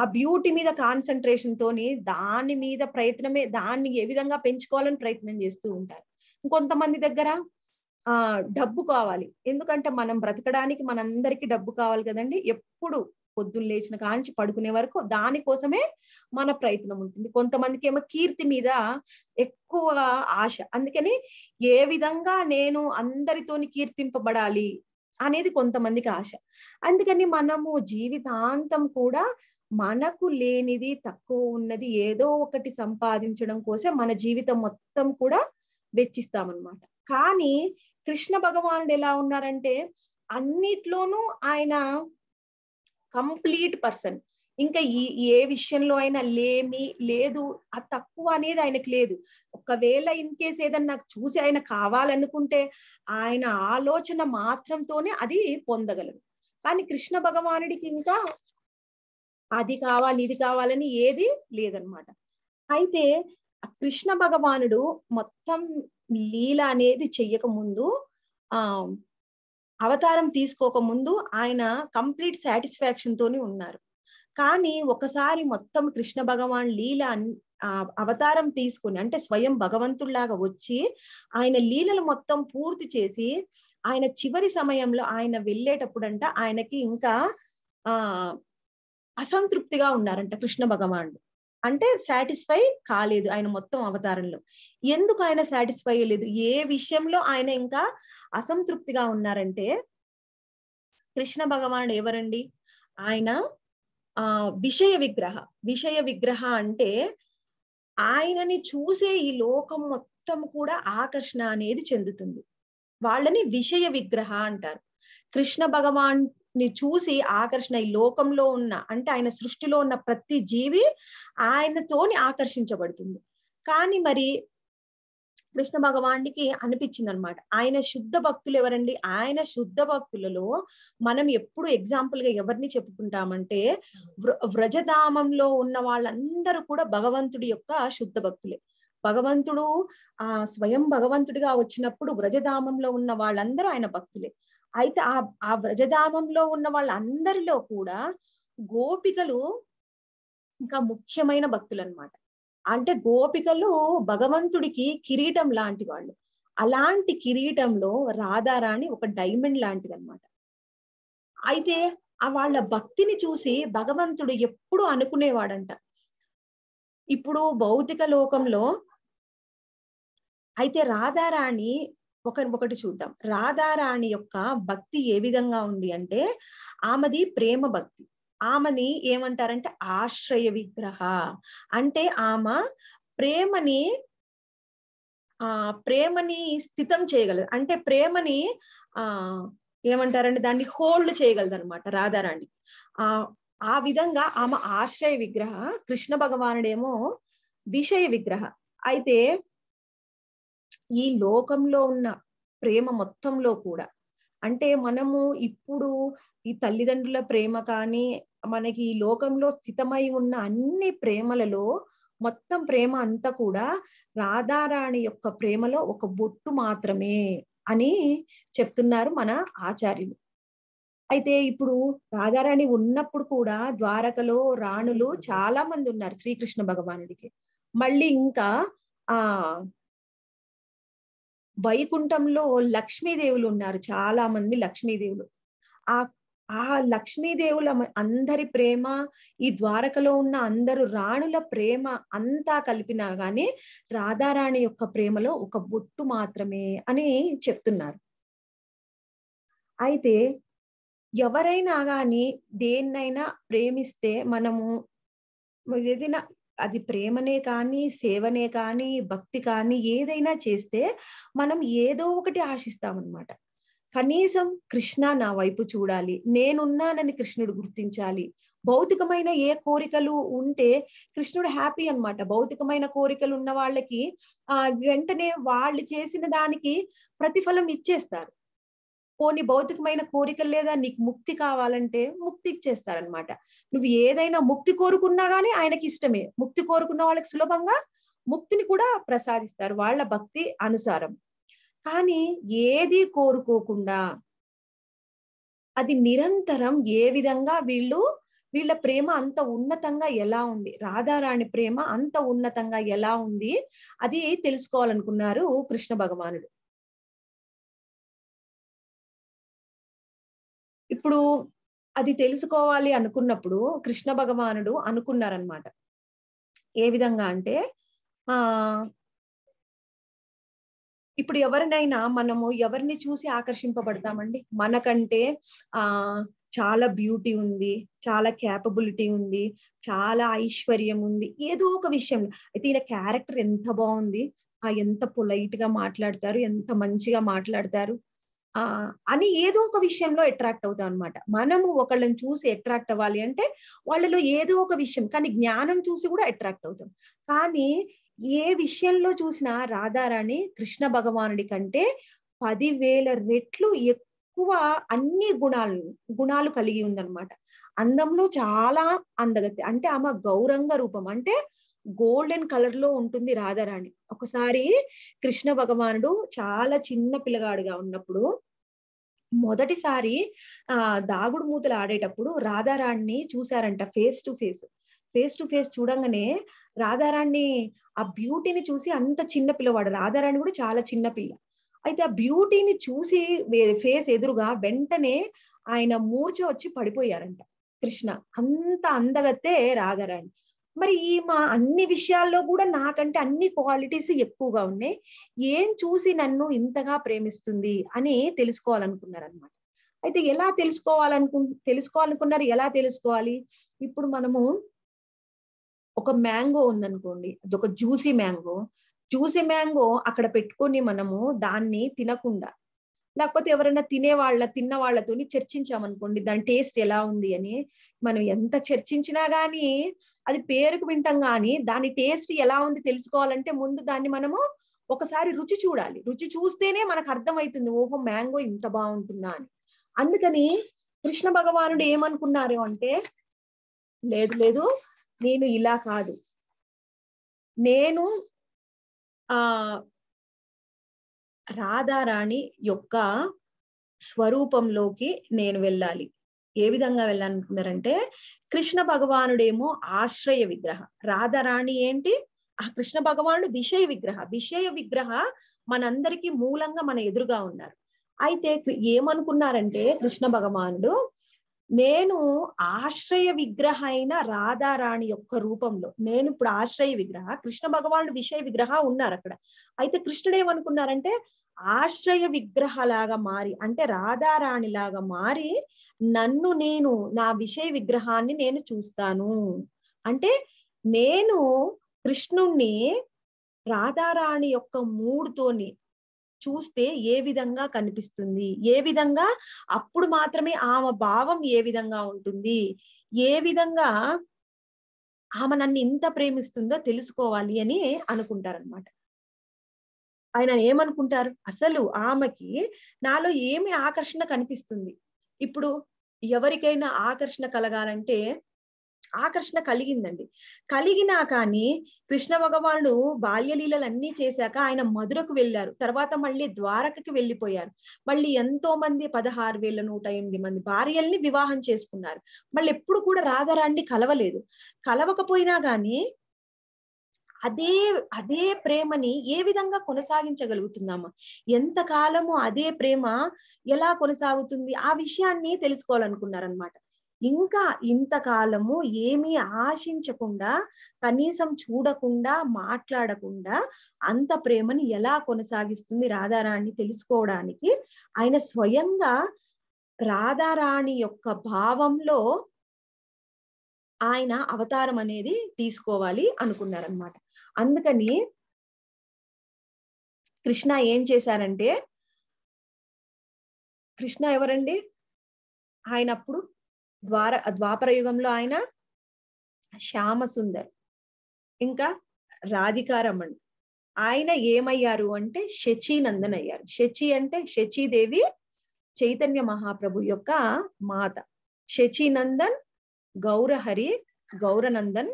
ఆ బ్యూటీ మీద కాన్సన్ట్రేషన్ తోని దాని మీద ప్రయత్నమే దాన్ని ఏ విధంగా పెంచుకోవాలని ప్రయత్నం చేస్తూ ఉంటారు ఇంకొంతమంది దగ్గర ఆ డబ్బు కావాలి ఎందుకంటే మనం బ్రతకడానికి మనందరికీ డబ్బు కావాలి కదండి ఎప్పుడు పొద్దున్న లేచిన కాంచి పడుకునే వరకు దానికోసమే మన ప్రయత్నం ఉంటుంది కొంతమందికి ఏమో కీర్తి మీద ఎక్కువ ఆశ అందుకని ఏ విధంగా నేను అందరితోని కీర్తింపబడాలి అనేది కొంతమందికి ఆశ అందుకని మనము జీవితాంతం కూడా మనకు లేనిది తక్కువ ఉన్నది ఏదో ఒకటి సంపాదించడం కోసం మన జీవితం మొత్తం కూడా వెచ్చిస్తామన్నమాట కానీ కృష్ణ భగవానుడు ఎలా ఉన్నారంటే అన్నిట్లోనూ ఆయన కంప్లీట్ పర్సన్ ఇంకా ఈ ఏ విషయంలో అయినా లేమి లేదు ఆ తక్కువ అనేది ఆయనకు లేదు ఒకవేళ ఇన్ కేస్ ఏదన్నా నాకు చూసి ఆయన కావాలనుకుంటే ఆయన ఆలోచన మాత్రంతోనే అది పొందగలరు కానీ కృష్ణ భగవానుడికి ఇంకా అది కావాలి ఇది కావాలని ఏది లేదనమాట అయితే కృష్ణ భగవానుడు మొత్తం లీల అనేది చెయ్యక ముందు ఆ అవతారం తీసుకోక ముందు ఆయన కంప్లీట్ సాటిస్ఫాక్షన్ తోని ఉన్నారు కానీ ఒకసారి మొత్తం కృష్ణ భగవాన్ లీల అవతారం తీసుకుని అంటే స్వయం భగవంతుల్లాగా వచ్చి ఆయన లీలలు మొత్తం పూర్తి చేసి ఆయన చివరి సమయంలో ఆయన వెళ్ళేటప్పుడు అంట ఆయనకి ఇంకా ఆ అసంతృప్తిగా ఉన్నారంట కృష్ణ భగవానుడు అంటే సాటిస్ఫై కాలేదు ఆయన మొత్తం అవతారంలో ఎందుకు ఆయన సాటిస్ఫై అయ్యలేదు ఏ విషయంలో ఆయన ఇంకా అసంతృప్తిగా ఉన్నారంటే కృష్ణ భగవానుడు ఎవరండి ఆయన ఆ విషయ విగ్రహ విషయ విగ్రహ అంటే ఆయనని చూసే ఈ లోకం మొత్తం కూడా ఆకర్షణ అనేది చెందుతుంది వాళ్ళని విషయ విగ్రహ అంటారు కృష్ణ భగవాన్ ని చూసి ఆకర్షణ ఈ లోకంలో ఉన్న అంటే ఆయన సృష్టిలో ఉన్న ప్రతి జీవి ఆయనతోని ఆకర్షించబడుతుంది కానీ మరి కృష్ణ భగవానికి అనిపించింది అనమాట ఆయన శుద్ధ భక్తులు ఎవరండి ఆయన శుద్ధ భక్తులలో మనం ఎప్పుడు ఎగ్జాంపుల్ గా ఎవరిని చెప్పుకుంటామంటే వ్రజధామంలో ఉన్న వాళ్ళందరూ కూడా భగవంతుడి యొక్క శుద్ధ భక్తులే భగవంతుడు ఆ స్వయం భగవంతుడిగా వచ్చినప్పుడు వ్రజధామంలో ఉన్న వాళ్ళందరూ ఆయన భక్తులే అయితే ఆ ఆ వ్రజధామంలో ఉన్న వాళ్ళందరిలో కూడా గోపికలు ఇంకా ముఖ్యమైన భక్తులు అనమాట అంటే గోపికలు భగవంతుడికి కిరీటం లాంటి వాళ్ళు అలాంటి కిరీటంలో రాధారాణి ఒక డైమండ్ లాంటిది అనమాట అయితే ఆ వాళ్ళ భక్తిని చూసి భగవంతుడు ఎప్పుడు అనుకునేవాడంట ఇప్పుడు భౌతిక లోకంలో అయితే రాధారాణి ఒకరికొకటి చూద్దాం రాధారాణి యొక్క భక్తి ఏ విధంగా ఉంది అంటే ఆమెది ప్రేమ భక్తి ఆమెని ఏమంటారంటే ఆశ్రయ విగ్రహ అంటే ఆమె ప్రేమని ఆ ప్రేమని స్థితం చేయగలదు అంటే ప్రేమని ఆ ఏమంటారంటే దాన్ని హోల్డ్ చేయగలదు అనమాట రాధారాణి ఆ ఆ విధంగా ఆమె ఆశ్రయ విగ్రహ కృష్ణ భగవానుడేమో విషయ విగ్రహ అయితే ఈ లోకంలో ఉన్న ప్రేమ మొత్తంలో కూడా అంటే మనము ఇప్పుడు ఈ తల్లిదండ్రుల ప్రేమ కానీ మనకి ఈ లోకంలో స్థితమై ఉన్న అన్ని ప్రేమలలో మొత్తం ప్రేమ అంతా కూడా రాధారాణి యొక్క ప్రేమలో ఒక బొట్టు మాత్రమే అని చెప్తున్నారు మన ఆచార్యులు అయితే ఇప్పుడు రాధారాణి ఉన్నప్పుడు కూడా ద్వారకలో రాణులు చాలా మంది ఉన్నారు శ్రీకృష్ణ భగవానుడికి మళ్ళీ ఇంకా ఆ వైకుంఠంలో లక్ష్మీదేవులు ఉన్నారు చాలా మంది లక్ష్మీదేవులు ఆ ఆ లక్ష్మీదేవుల అందరి ప్రేమ ఈ ద్వారకలో ఉన్న అందరు రాణుల ప్రేమ అంతా కలిపినా కానీ రాధారాణి యొక్క ప్రేమలో ఒక బొట్టు మాత్రమే అని చెప్తున్నారు అయితే ఎవరైనా గాని దేన్నైనా ప్రేమిస్తే మనము ఏదైనా అది ప్రేమనే కానీ సేవనే కానీ భక్తి కానీ ఏదైనా చేస్తే మనం ఏదో ఒకటి ఆశిస్తామన్నమాట కనీసం కృష్ణ నా వైపు చూడాలి నేనున్నానని కృష్ణుడు గుర్తించాలి భౌతికమైన ఏ కోరికలు ఉంటే కృష్ణుడు హ్యాపీ అనమాట భౌతికమైన కోరికలు ఉన్న వాళ్ళకి ఆ వెంటనే వాళ్ళు చేసిన దానికి ప్రతిఫలం ఇచ్చేస్తారు కొన్ని భౌతికమైన కోరికలు లేదా నీకు ముక్తి కావాలంటే ముక్తి ఇచ్చేస్తారనమాట నువ్వు ఏదైనా ముక్తి కోరుకున్నా గానీ ఆయనకి ఇష్టమే ముక్తి కోరుకున్న వాళ్ళకి సులభంగా ముక్తిని కూడా ప్రసాదిస్తారు వాళ్ళ భక్తి అనుసారం కానీ ఏది కోరుకోకుండా అది నిరంతరం ఏ విధంగా వీళ్ళు వీళ్ళ ప్రేమ అంత ఉన్నతంగా ఎలా ఉంది రాధారాణి ప్రేమ అంత ఉన్నతంగా ఎలా ఉంది అది తెలుసుకోవాలనుకున్నారు కృష్ణ భగవానుడు ఇప్పుడు అది తెలుసుకోవాలి అనుకున్నప్పుడు కృష్ణ భగవానుడు అనుకున్నారనమాట ఏ విధంగా అంటే ఆ ఇప్పుడు ఎవరినైనా మనము ఎవరిని చూసి ఆకర్షింపబడతామండి మనకంటే ఆ చాలా బ్యూటీ ఉంది చాలా క్యాపబిలిటీ ఉంది చాలా ఐశ్వర్యం ఉంది ఏదో ఒక విషయం అయితే ఈయన క్యారెక్టర్ ఎంత బాగుంది ఆ ఎంత పొలైట్ గా మాట్లాడతారు ఎంత మంచిగా మాట్లాడతారు ఆ అని ఏదో ఒక విషయంలో అట్రాక్ట్ అవుతాం అనమాట మనము ఒకళ్ళని చూసి అట్రాక్ట్ అవ్వాలి అంటే వాళ్ళలో ఏదో ఒక విషయం కానీ జ్ఞానం చూసి కూడా అట్రాక్ట్ అవుతాం కానీ ఏ విషయంలో చూసినా రాధారాణి కృష్ణ భగవానుడి కంటే పదివేల రెట్లు ఎక్కువ అన్ని గుణాలు గుణాలు కలిగి ఉందన్నమాట అందంలో చాలా అందగతి అంటే ఆమె గౌరంగ రూపం అంటే గోల్డెన్ కలర్ లో ఉంటుంది రాధారాణి ఒకసారి కృష్ణ భగవానుడు చాలా చిన్న పిల్లగాడిగా ఉన్నప్పుడు మొదటిసారి ఆ దాగుడు మూతలు ఆడేటప్పుడు రాధారాణిని చూశారంట face to face face to face చూడంగానే రాధారాణి ఆ బ్యూటీని చూసి అంత చిన్న పిల్లవాడు రాధారాణి కూడా చాలా చిన్న పిల్ల అయితే ఆ బ్యూటీని చూసి ఫేస్ ఎదురుగా వెంటనే ఆయన మూర్చ వచ్చి పడిపోయారంట కృష్ణ అంత అందగతే రాధారాణి మరి ఈ మా అన్ని విషయాల్లో కూడా నాకంటే అన్ని క్వాలిటీస్ ఎక్కువగా ఉన్నాయి ఏం చూసి నన్ను ఇంతగా ప్రేమిస్తుంది అని తెలుసుకోవాలనుకున్నారనమాట అయితే ఎలా తెలుసుకోవాలనుకు తెలుసుకోవాలనుకున్నారు ఎలా తెలుసుకోవాలి ఇప్పుడు మనము ఒక మ్యాంగో ఉందనుకోండి అదొక జ్యూసీ మ్యాంగో జ్యూసీ మ్యాంగో అక్కడ పెట్టుకొని మనము దాన్ని తినకుండా లేకపోతే ఎవరైనా తినేవాళ్ళ తిన్న వాళ్ళతోని చర్చించామనుకోండి దాని టేస్ట్ ఎలా ఉంది అని మనం ఎంత చర్చించినా కానీ అది పేరుకు వింటాం కానీ దాని టేస్ట్ ఎలా ఉంది తెలుసుకోవాలంటే ముందు దాన్ని మనము ఒకసారి రుచి చూడాలి రుచి చూస్తేనే మనకు అర్థమవుతుంది ఓహో మ్యాంగో ఇంత బాగుంటుందా అని అందుకని కృష్ణ భగవానుడు ఏమనుకున్నారు అంటే లేదు లేదు నేను ఇలా కాదు నేను ఆ రాధారాణి యొక్క స్వరూపంలోకి నేను వెళ్ళాలి ఏ విధంగా వెళ్ళాలనుకున్నారంటే కృష్ణ భగవానుడేమో ఆశ్రయ విగ్రహ రాధారాణి ఏంటి ఆ కృష్ణ భగవానుడు విషయ విగ్రహ విషయ విగ్రహ మనందరికీ మూలంగా మన ఎదురుగా ఉన్నారు అయితే ఏమనుకున్నారంటే కృష్ణ భగవానుడు నేను ఆశ్రయ విగ్రహ అయిన రాధారాణి యొక్క రూపంలో నేను ఇప్పుడు ఆశ్రయ విగ్రహ కృష్ణ భగవానుడు విషయ విగ్రహ ఉన్నారు అక్కడ అయితే కృష్ణుడు ఏమనుకున్నారంటే ఆశ్రయ విగ్రహలాగా మారి అంటే రాధారాణిలాగా మారి నన్ను నేను నా విషయ విగ్రహాన్ని నేను చూస్తాను అంటే నేను కృష్ణుణ్ణి రాధారాణి యొక్క మూడుతోని చూస్తే ఏ విధంగా కనిపిస్తుంది ఏ విధంగా అప్పుడు మాత్రమే ఆమె భావం ఏ విధంగా ఉంటుంది ఏ విధంగా ఆమె నన్ను ఇంత ప్రేమిస్తుందో తెలుసుకోవాలి అని అనుకుంటారనమాట ఆయన ఏమనుకుంటారు అసలు ఆమెకి నాలో ఏమి ఆకర్షణ కనిపిస్తుంది ఇప్పుడు ఎవరికైనా ఆకర్షణ కలగాలంటే ఆకర్షణ కలిగిందండి కలిగినా కానీ కృష్ణ భగవానుడు బాల్యలీలన్నీ చేశాక ఆయన మధురకు వెళ్ళారు తర్వాత మళ్ళీ ద్వారకకి వెళ్ళిపోయారు మళ్ళీ ఎంతో మంది పదహారు వేల నూట ఎనిమిది మంది భార్యల్ని వివాహం చేసుకున్నారు మళ్ళీ ఎప్పుడు కూడా రాధారాణ్ణి కలవలేదు కలవకపోయినా కానీ అదే అదే ప్రేమని ఏ విధంగా కొనసాగించగలుగుతున్నామా ఎంత కాలము అదే ప్రేమ ఎలా కొనసాగుతుంది ఆ విషయాన్ని తెలుసుకోవాలనుకున్నారనమాట ఇంకా ఇంతకాలము ఏమీ ఆశించకుండా కనీసం చూడకుండా మాట్లాడకుండా అంత ప్రేమని ఎలా కొనసాగిస్తుంది రాధారాణి తెలుసుకోవడానికి ఆయన స్వయంగా రాధారాణి యొక్క భావంలో ఆయన అవతారం అనేది తీసుకోవాలి అనుకున్నారనమాట అందుకని కృష్ణ ఏం చేశారంటే కృష్ణ ఎవరండి ఆయన అప్పుడు ద్వార ద్వాపర యుగంలో ఆయన శ్యామ సుందర్ ఇంకా రాధికారమణ్ ఆయన ఏమయ్యారు అంటే శచీనందన్ అయ్యారు శచి అంటే శచీదేవి చైతన్య మహాప్రభు యొక్క మాత శచీనందన్ గౌరహరి గౌరనందన్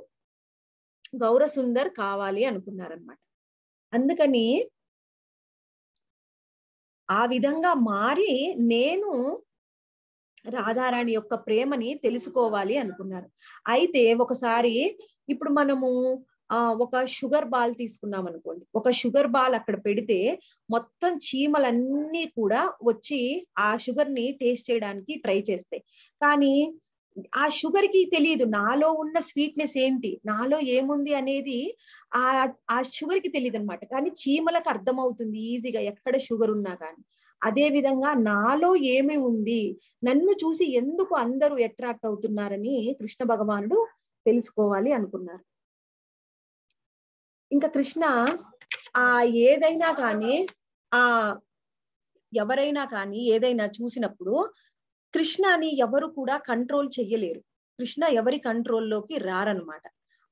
గౌరసుందర్ కావాలి అనుకున్నారనమాట అందుకని ఆ విధంగా మారి నేను రాధారాణి యొక్క ప్రేమని తెలుసుకోవాలి అనుకున్నారు అయితే ఒకసారి ఇప్పుడు మనము ఆ ఒక షుగర్ బాల్ తీసుకున్నాం అనుకోండి ఒక షుగర్ బాల్ అక్కడ పెడితే మొత్తం చీమలన్నీ కూడా వచ్చి ఆ షుగర్ ని టేస్ట్ చేయడానికి ట్రై చేస్తాయి కానీ ఆ షుగర్ కి తెలియదు నాలో ఉన్న స్వీట్నెస్ ఏంటి నాలో ఏముంది అనేది ఆ ఆ షుగర్ కి తెలియదు అనమాట కానీ చీమలకు అర్థమవుతుంది ఈజీగా ఎక్కడ షుగర్ ఉన్నా కానీ అదే విధంగా నాలో ఏమి ఉంది నన్ను చూసి ఎందుకు అందరూ అట్రాక్ట్ అవుతున్నారని కృష్ణ భగవానుడు తెలుసుకోవాలి అనుకున్నారు ఇంకా కృష్ణ ఆ ఏదైనా కానీ ఆ ఎవరైనా కానీ ఏదైనా చూసినప్పుడు కృష్ణని ఎవరు కూడా కంట్రోల్ చెయ్యలేరు కృష్ణ ఎవరి కంట్రోల్లోకి రారనమాట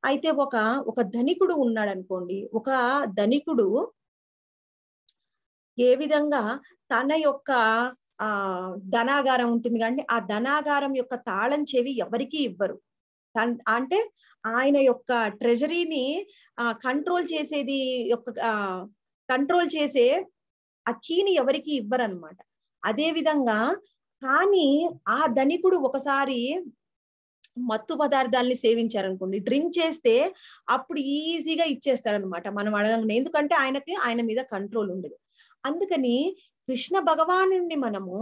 అయితే ఒక ఒక ధనికుడు ఉన్నాడు అనుకోండి ఒక ధనికుడు ఏ విధంగా తన యొక్క ఆ ధనాగారం ఉంటుంది కానీ ఆ ధనాగారం యొక్క తాళం చెవి ఎవరికి ఇవ్వరు అంటే ఆయన యొక్క ట్రెజరీని ఆ కంట్రోల్ చేసేది యొక్క కంట్రోల్ చేసే ఆ కీని ఎవరికి అనమాట అదే విధంగా కానీ ఆ ధనికుడు ఒకసారి మత్తు పదార్థాలని సేవించారనుకోండి డ్రింక్ చేస్తే అప్పుడు ఈజీగా ఇచ్చేస్తారనమాట మనం అడగంగానే ఎందుకంటే ఆయనకి ఆయన మీద కంట్రోల్ ఉండదు అందుకని కృష్ణ భగవాను మనము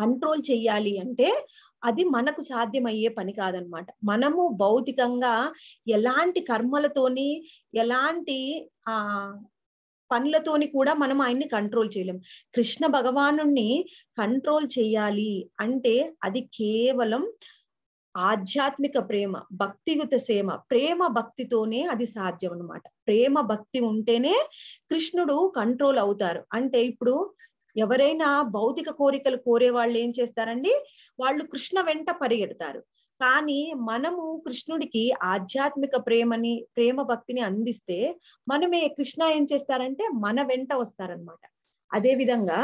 కంట్రోల్ చేయాలి అంటే అది మనకు సాధ్యమయ్యే పని కాదనమాట మనము భౌతికంగా ఎలాంటి కర్మలతోని ఎలాంటి ఆ పనులతోని కూడా మనం ఆయన్ని కంట్రోల్ చేయలేం కృష్ణ భగవాను కంట్రోల్ చేయాలి అంటే అది కేవలం ఆధ్యాత్మిక ప్రేమ భక్తియుత సేమ ప్రేమ భక్తితోనే అది సాధ్యం అనమాట ప్రేమ భక్తి ఉంటేనే కృష్ణుడు కంట్రోల్ అవుతారు అంటే ఇప్పుడు ఎవరైనా భౌతిక కోరికలు కోరే వాళ్ళు ఏం చేస్తారండి వాళ్ళు కృష్ణ వెంట పరిగెడతారు కానీ మనము కృష్ణుడికి ఆధ్యాత్మిక ప్రేమని ప్రేమ భక్తిని అందిస్తే మనమే కృష్ణ ఏం చేస్తారంటే మన వెంట వస్తారనమాట అదే విధంగా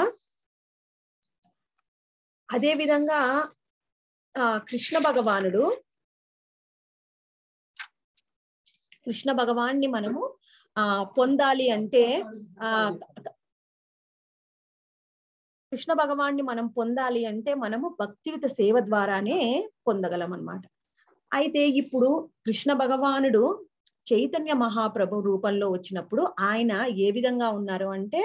అదే విధంగా ఆ కృష్ణ భగవానుడు కృష్ణ భగవాన్ని మనము ఆ పొందాలి అంటే ఆ కృష్ణ భగవాన్ని మనం పొందాలి అంటే మనము భక్తివిత సేవ ద్వారానే పొందగలం అన్నమాట అయితే ఇప్పుడు కృష్ణ భగవానుడు చైతన్య మహాప్రభు రూపంలో వచ్చినప్పుడు ఆయన ఏ విధంగా ఉన్నారు అంటే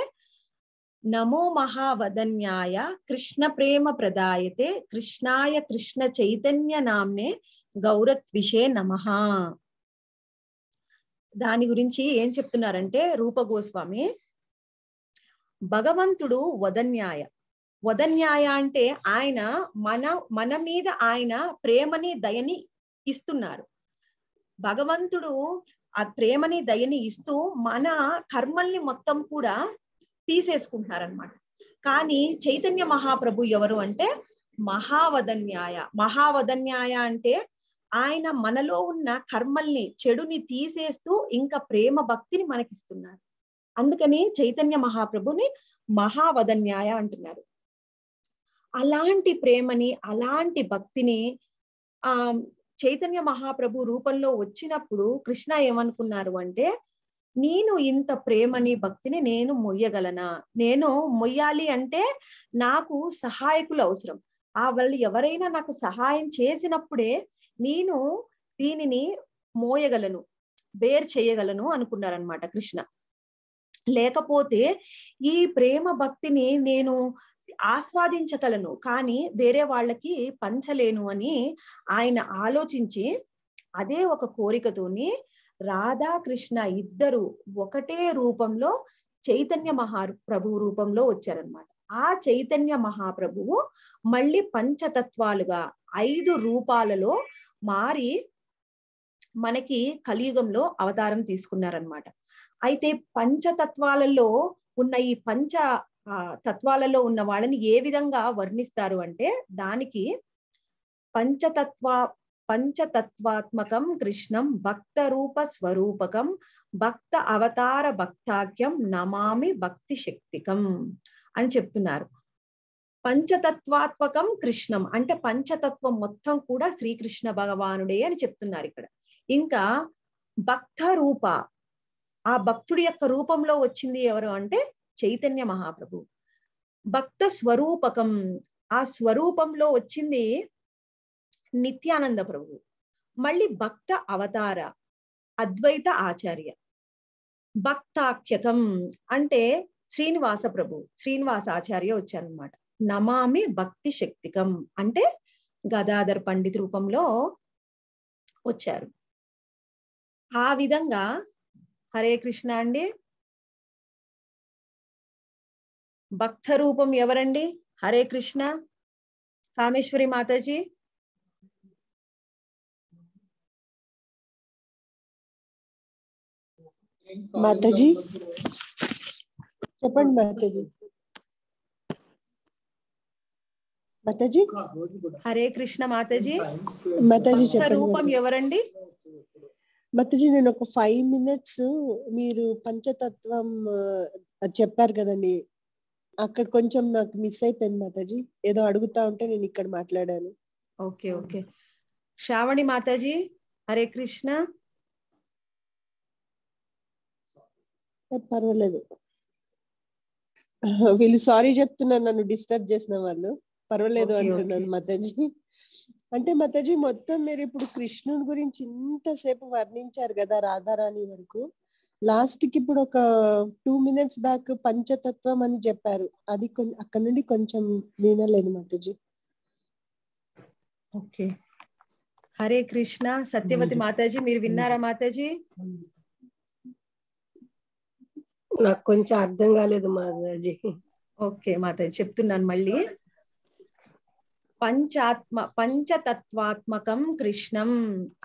నమో మహావదన్యాయ కృష్ణ ప్రేమ ప్రదాయతే కృష్ణాయ కృష్ణ చైతన్య నామ్నే గౌరత్విషే నమ దాని గురించి ఏం చెప్తున్నారంటే రూప గోస్వామి భగవంతుడు వదన్యాయ వదన్యాయ అంటే ఆయన మన మన మీద ఆయన ప్రేమని దయని ఇస్తున్నారు భగవంతుడు ఆ ప్రేమని దయని ఇస్తూ మన కర్మల్ని మొత్తం కూడా తీసేసుకుంటున్నారనమాట కానీ చైతన్య మహాప్రభు ఎవరు అంటే మహావదన్యాయ మహావదన్యాయ అంటే ఆయన మనలో ఉన్న కర్మల్ని చెడుని తీసేస్తూ ఇంకా ప్రేమ భక్తిని మనకిస్తున్నారు అందుకని చైతన్య మహాప్రభుని మహావదన్యాయ అంటున్నారు అలాంటి ప్రేమని అలాంటి భక్తిని ఆ చైతన్య మహాప్రభు రూపంలో వచ్చినప్పుడు కృష్ణ ఏమనుకున్నారు అంటే నేను ఇంత ప్రేమని భక్తిని నేను మొయ్యగలనా నేను మొయ్యాలి అంటే నాకు సహాయకులు అవసరం ఆ వాళ్ళు ఎవరైనా నాకు సహాయం చేసినప్పుడే నేను దీనిని మోయగలను బేర్ చేయగలను అనుకున్నారనమాట కృష్ణ లేకపోతే ఈ ప్రేమ భక్తిని నేను ఆస్వాదించగలను కానీ వేరే వాళ్ళకి పంచలేను అని ఆయన ఆలోచించి అదే ఒక కోరికతోని రాధాకృష్ణ ఇద్దరు ఒకటే రూపంలో చైతన్య మహాప్రభు రూపంలో వచ్చారనమాట ఆ చైతన్య మహాప్రభువు మళ్ళీ పంచతత్వాలుగా ఐదు రూపాలలో మారి మనకి కలియుగంలో అవతారం తీసుకున్నారనమాట అయితే పంచతత్వాలలో ఉన్న ఈ పంచ ఆ తత్వాలలో ఉన్న వాళ్ళని ఏ విధంగా వర్ణిస్తారు అంటే దానికి పంచతత్వ పంచతత్వాత్మకం కృష్ణం భక్త రూప స్వరూపకం భక్త అవతార భక్తాఖ్యం నమామి భక్తి శక్తికం అని చెప్తున్నారు పంచతత్వాత్మకం కృష్ణం అంటే పంచతత్వం మొత్తం కూడా శ్రీకృష్ణ భగవానుడే అని చెప్తున్నారు ఇక్కడ ఇంకా భక్త రూప ఆ భక్తుడి యొక్క రూపంలో వచ్చింది ఎవరు అంటే చైతన్య మహాప్రభు భక్త స్వరూపకం ఆ స్వరూపంలో వచ్చింది నిత్యానంద ప్రభు మళ్ళీ భక్త అవతార అద్వైత ఆచార్య భక్తాఖ్యకం అంటే శ్రీనివాస ప్రభు శ్రీనివాస ఆచార్య వచ్చారనమాట నమామి భక్తి శక్తికం అంటే గదాధర్ పండిత్ రూపంలో వచ్చారు ఆ విధంగా హరే కృష్ణ అండి భక్త రూపం ఎవరండి హరే కృష్ణ కామేశ్వరి మాతాజీ మాతాజీ చెప్పండి మాతాజీ మాతాజీ హరే కృష్ణ మాతాజీ మాతాజీ రూపం ఎవరండి మాతాజీ నేను ఒక ఫైవ్ మినిట్స్ మీరు పంచతత్వం చెప్పారు కదండి అక్కడ కొంచెం నాకు మిస్ అయిపోయింది మాతాజీ ఏదో అడుగుతా ఉంటే నేను ఇక్కడ మాట్లాడాను ఓకే ఓకే శ్రావణి మాతాజీ హరే కృష్ణ పర్వాలేదు వీళ్ళు సారీ చెప్తున్నాను నన్ను డిస్టర్బ్ చేసిన వాళ్ళు పర్వాలేదు అంటున్నాను మాతాజీ అంటే మాతాజీ మొత్తం మీరు ఇప్పుడు కృష్ణుని గురించి ఇంతసేపు వర్ణించారు కదా రాధారాణి వరకు లాస్ట్ కి ఇప్పుడు ఒక టూ మినిట్స్ బ్యాక్ పంచతత్వం అని చెప్పారు అది అక్కడ నుండి కొంచెం వినలేదు మాతాజీ ఓకే హరే కృష్ణ సత్యవతి మాతాజీ మీరు విన్నారా మాతాజీ నాకు కొంచెం అర్థం కాలేదు మాతాజీ ఓకే మాతాజీ చెప్తున్నాను మళ్ళీ పంచాత్మ పంచతత్వాత్మకం కృష్ణం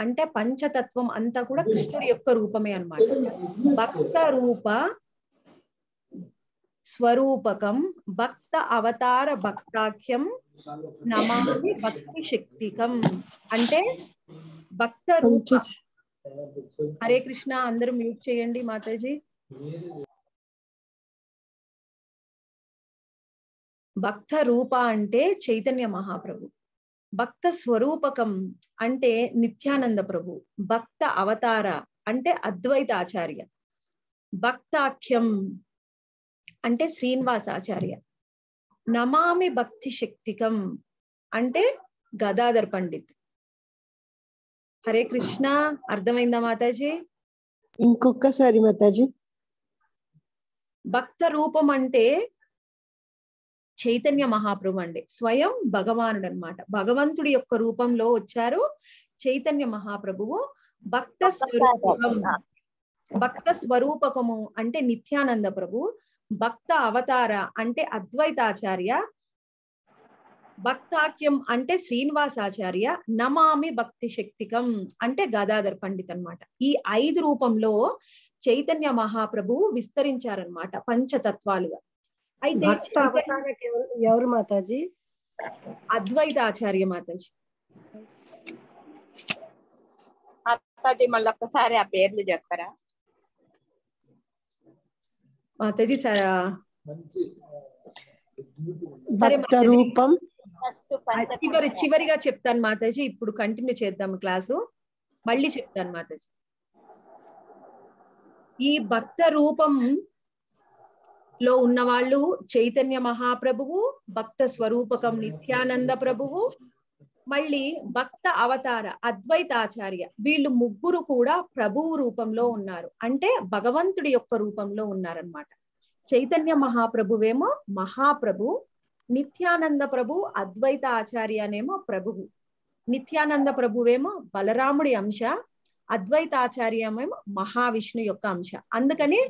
అంటే పంచతత్వం అంతా కూడా కృష్ణుడి యొక్క రూపమే అనమాట భక్త రూప స్వరూపకం భక్త అవతార భక్తాఖ్యం నమామి భక్తి శక్తికం అంటే భక్త రూప హరే కృష్ణ అందరూ మ్యూట్ చేయండి మాతాజీ భక్త రూప అంటే చైతన్య మహాప్రభు భక్త స్వరూపకం అంటే నిత్యానంద ప్రభు భక్త అవతార అంటే అద్వైత ఆచార్య భక్తాఖ్యం అంటే శ్రీనివాస ఆచార్య నమామి భక్తి శక్తికం అంటే గదాధర్ పండిత్ హరే కృష్ణ అర్థమైందా మాతాజీ ఇంకొకసారి మాతాజీ భక్త రూపం అంటే చైతన్య మహాప్రభు అండి స్వయం భగవానుడు అనమాట భగవంతుడి యొక్క రూపంలో వచ్చారు చైతన్య మహాప్రభువు భక్త స్వరూపం భక్త స్వరూపకము అంటే నిత్యానంద ప్రభు భక్త అవతార అంటే అద్వైతాచార్య భక్తాక్యం అంటే శ్రీనివాసాచార్య నమామి భక్తి శక్తికం అంటే గదాధర్ పండిత్ అనమాట ఈ ఐదు రూపంలో చైతన్య మహాప్రభువు విస్తరించారనమాట పంచతత్వాలుగా అయితే ఎవరు మాతాజీ అద్వైత ఆచార్య మాతాజీ మాతాజీ మళ్ళీ ఒక్కసారి ఆ పేర్లు చెప్పరా మాతాజీ సరే రూపం చివరి చివరిగా చెప్తాను మాతాజీ ఇప్పుడు కంటిన్యూ చేద్దాం క్లాసు మళ్ళీ చెప్తాను మాతాజీ ఈ భక్త రూపం లో ఉన్న వాళ్ళు చైతన్య మహాప్రభువు భక్త స్వరూపకం నిత్యానంద ప్రభువు మళ్ళీ భక్త అవతార అద్వైతాచార్య వీళ్ళు ముగ్గురు కూడా ప్రభువు రూపంలో ఉన్నారు అంటే భగవంతుడి యొక్క రూపంలో ఉన్నారనమాట చైతన్య మహాప్రభువేమో మహాప్రభు నిత్యానంద ప్రభు అద్వైత ఆచార్య అనేమో ప్రభువు నిత్యానంద ప్రభువేమో బలరాముడి అంశ అద్వైతాచార్యమేమో మహావిష్ణు యొక్క అంశ అందుకని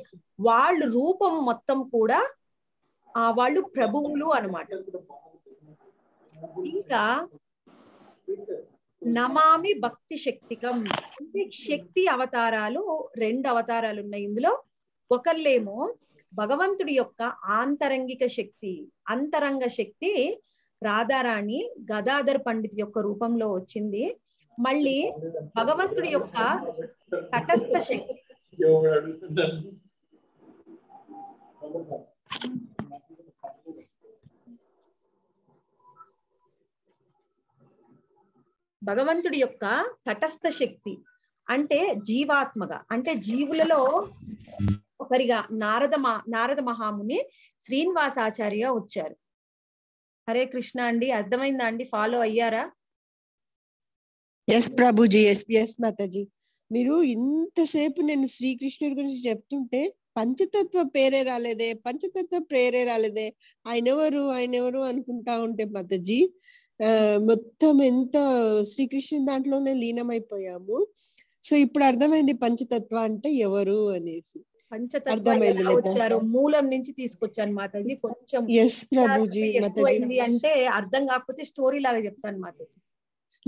వాళ్ళు రూపం మొత్తం కూడా ఆ వాళ్ళు ప్రభువులు అనమాట ఇంకా నమామి భక్తి శక్తికం అంటే శక్తి అవతారాలు రెండు అవతారాలు ఉన్నాయి ఇందులో ఒకళ్ళేమో భగవంతుడి యొక్క ఆంతరంగిక శక్తి అంతరంగ శక్తి రాధారాణి గదాధర్ పండిత్ యొక్క రూపంలో వచ్చింది మళ్ళీ భగవంతుడి యొక్క తటస్థ శక్తి భగవంతుడి యొక్క తటస్థ శక్తి అంటే జీవాత్మగా అంటే జీవులలో ఒకరిగా నారద నారద మహాముని శ్రీనివాసాచార్య వచ్చారు హరే కృష్ణ అండి అర్థమైందా అండి ఫాలో అయ్యారా ఎస్ ప్రభుజీ ఎస్ ఎస్ మాతాజీ మీరు ఇంతసేపు నేను శ్రీకృష్ణుడి గురించి చెప్తుంటే పంచతత్వ పేరే రాలేదే పంచతత్వ పేరే రాలేదే ఆయన ఎవరు ఆయన ఎవరు అనుకుంటా ఉంటే మాతాజీ మొత్తం ఎంత శ్రీకృష్ణుని దాంట్లోనే లీనమైపోయాము సో ఇప్పుడు అర్థమైంది పంచతత్వ అంటే ఎవరు అనేసి వచ్చారు మూలం నుంచి తీసుకొచ్చాను మాతాజీ కొంచెం ఎస్ ప్రభుజీ అంటే అర్థం కాకపోతే స్టోరీ లాగా చెప్తాను మాతాజీ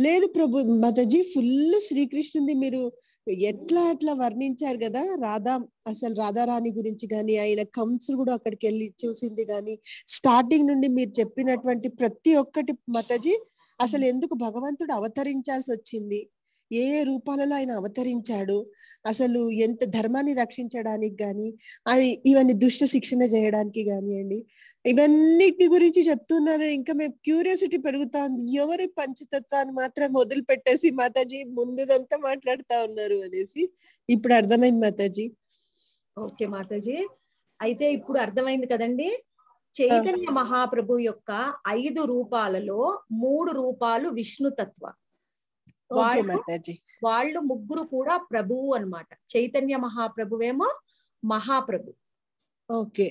లేదు ప్రభు మతజీ ఫుల్ శ్రీకృష్ణుని మీరు ఎట్లా అట్లా వర్ణించారు కదా రాధా అసలు రాధారాణి గురించి కానీ ఆయన కంసులు కూడా అక్కడికి వెళ్ళి చూసింది కానీ స్టార్టింగ్ నుండి మీరు చెప్పినటువంటి ప్రతి ఒక్కటి మతజీ అసలు ఎందుకు భగవంతుడు అవతరించాల్సి వచ్చింది ఏ ఏ రూపాలలో ఆయన అవతరించాడు అసలు ఎంత ధర్మాన్ని రక్షించడానికి కానీ అవి ఇవన్నీ దుష్ట శిక్షణ చేయడానికి కానివ్వండి ఇవన్నిటి గురించి చెప్తున్నారు ఇంకా మేము క్యూరియాసిటీ పెరుగుతా ఉంది ఎవరి పంచతత్వాన్ని మాత్రం వదిలిపెట్టేసి మాతాజీ ముందుదంతా మాట్లాడుతా ఉన్నారు అనేసి ఇప్పుడు అర్థమైంది మాతాజీ ఓకే మాతాజీ అయితే ఇప్పుడు అర్థమైంది కదండి చైతన్య మహాప్రభు యొక్క ఐదు రూపాలలో మూడు రూపాలు విష్ణుతత్వం వాళ్ళు వాళ్ళు ముగ్గురు కూడా ప్రభువు అనమాట చైతన్య మహాప్రభువేమో మహాప్రభు ఓకే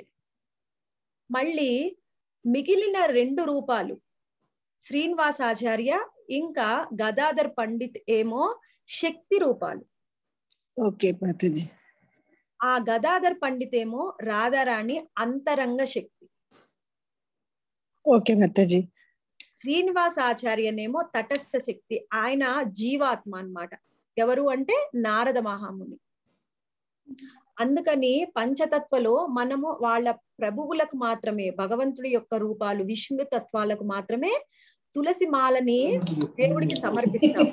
మళ్ళీ మిగిలిన రెండు రూపాలు ఆచార్య ఇంకా గదాధర్ పండిత్ ఏమో శక్తి రూపాలు ఓకే ఆ గదాధర్ పండిత్ ఏమో రాధారాణి అంతరంగ శక్తి ఓకే మాతాజీ శ్రీనివాస ఆచార్యనేమో తటస్థ శక్తి ఆయన జీవాత్మ అన్నమాట ఎవరు అంటే నారద మహాముని అందుకని పంచతత్వలో మనము వాళ్ళ ప్రభువులకు మాత్రమే భగవంతుడి యొక్క రూపాలు విష్ణు తత్వాలకు మాత్రమే తులసి మాలని దేవుడికి సమర్పిస్తాం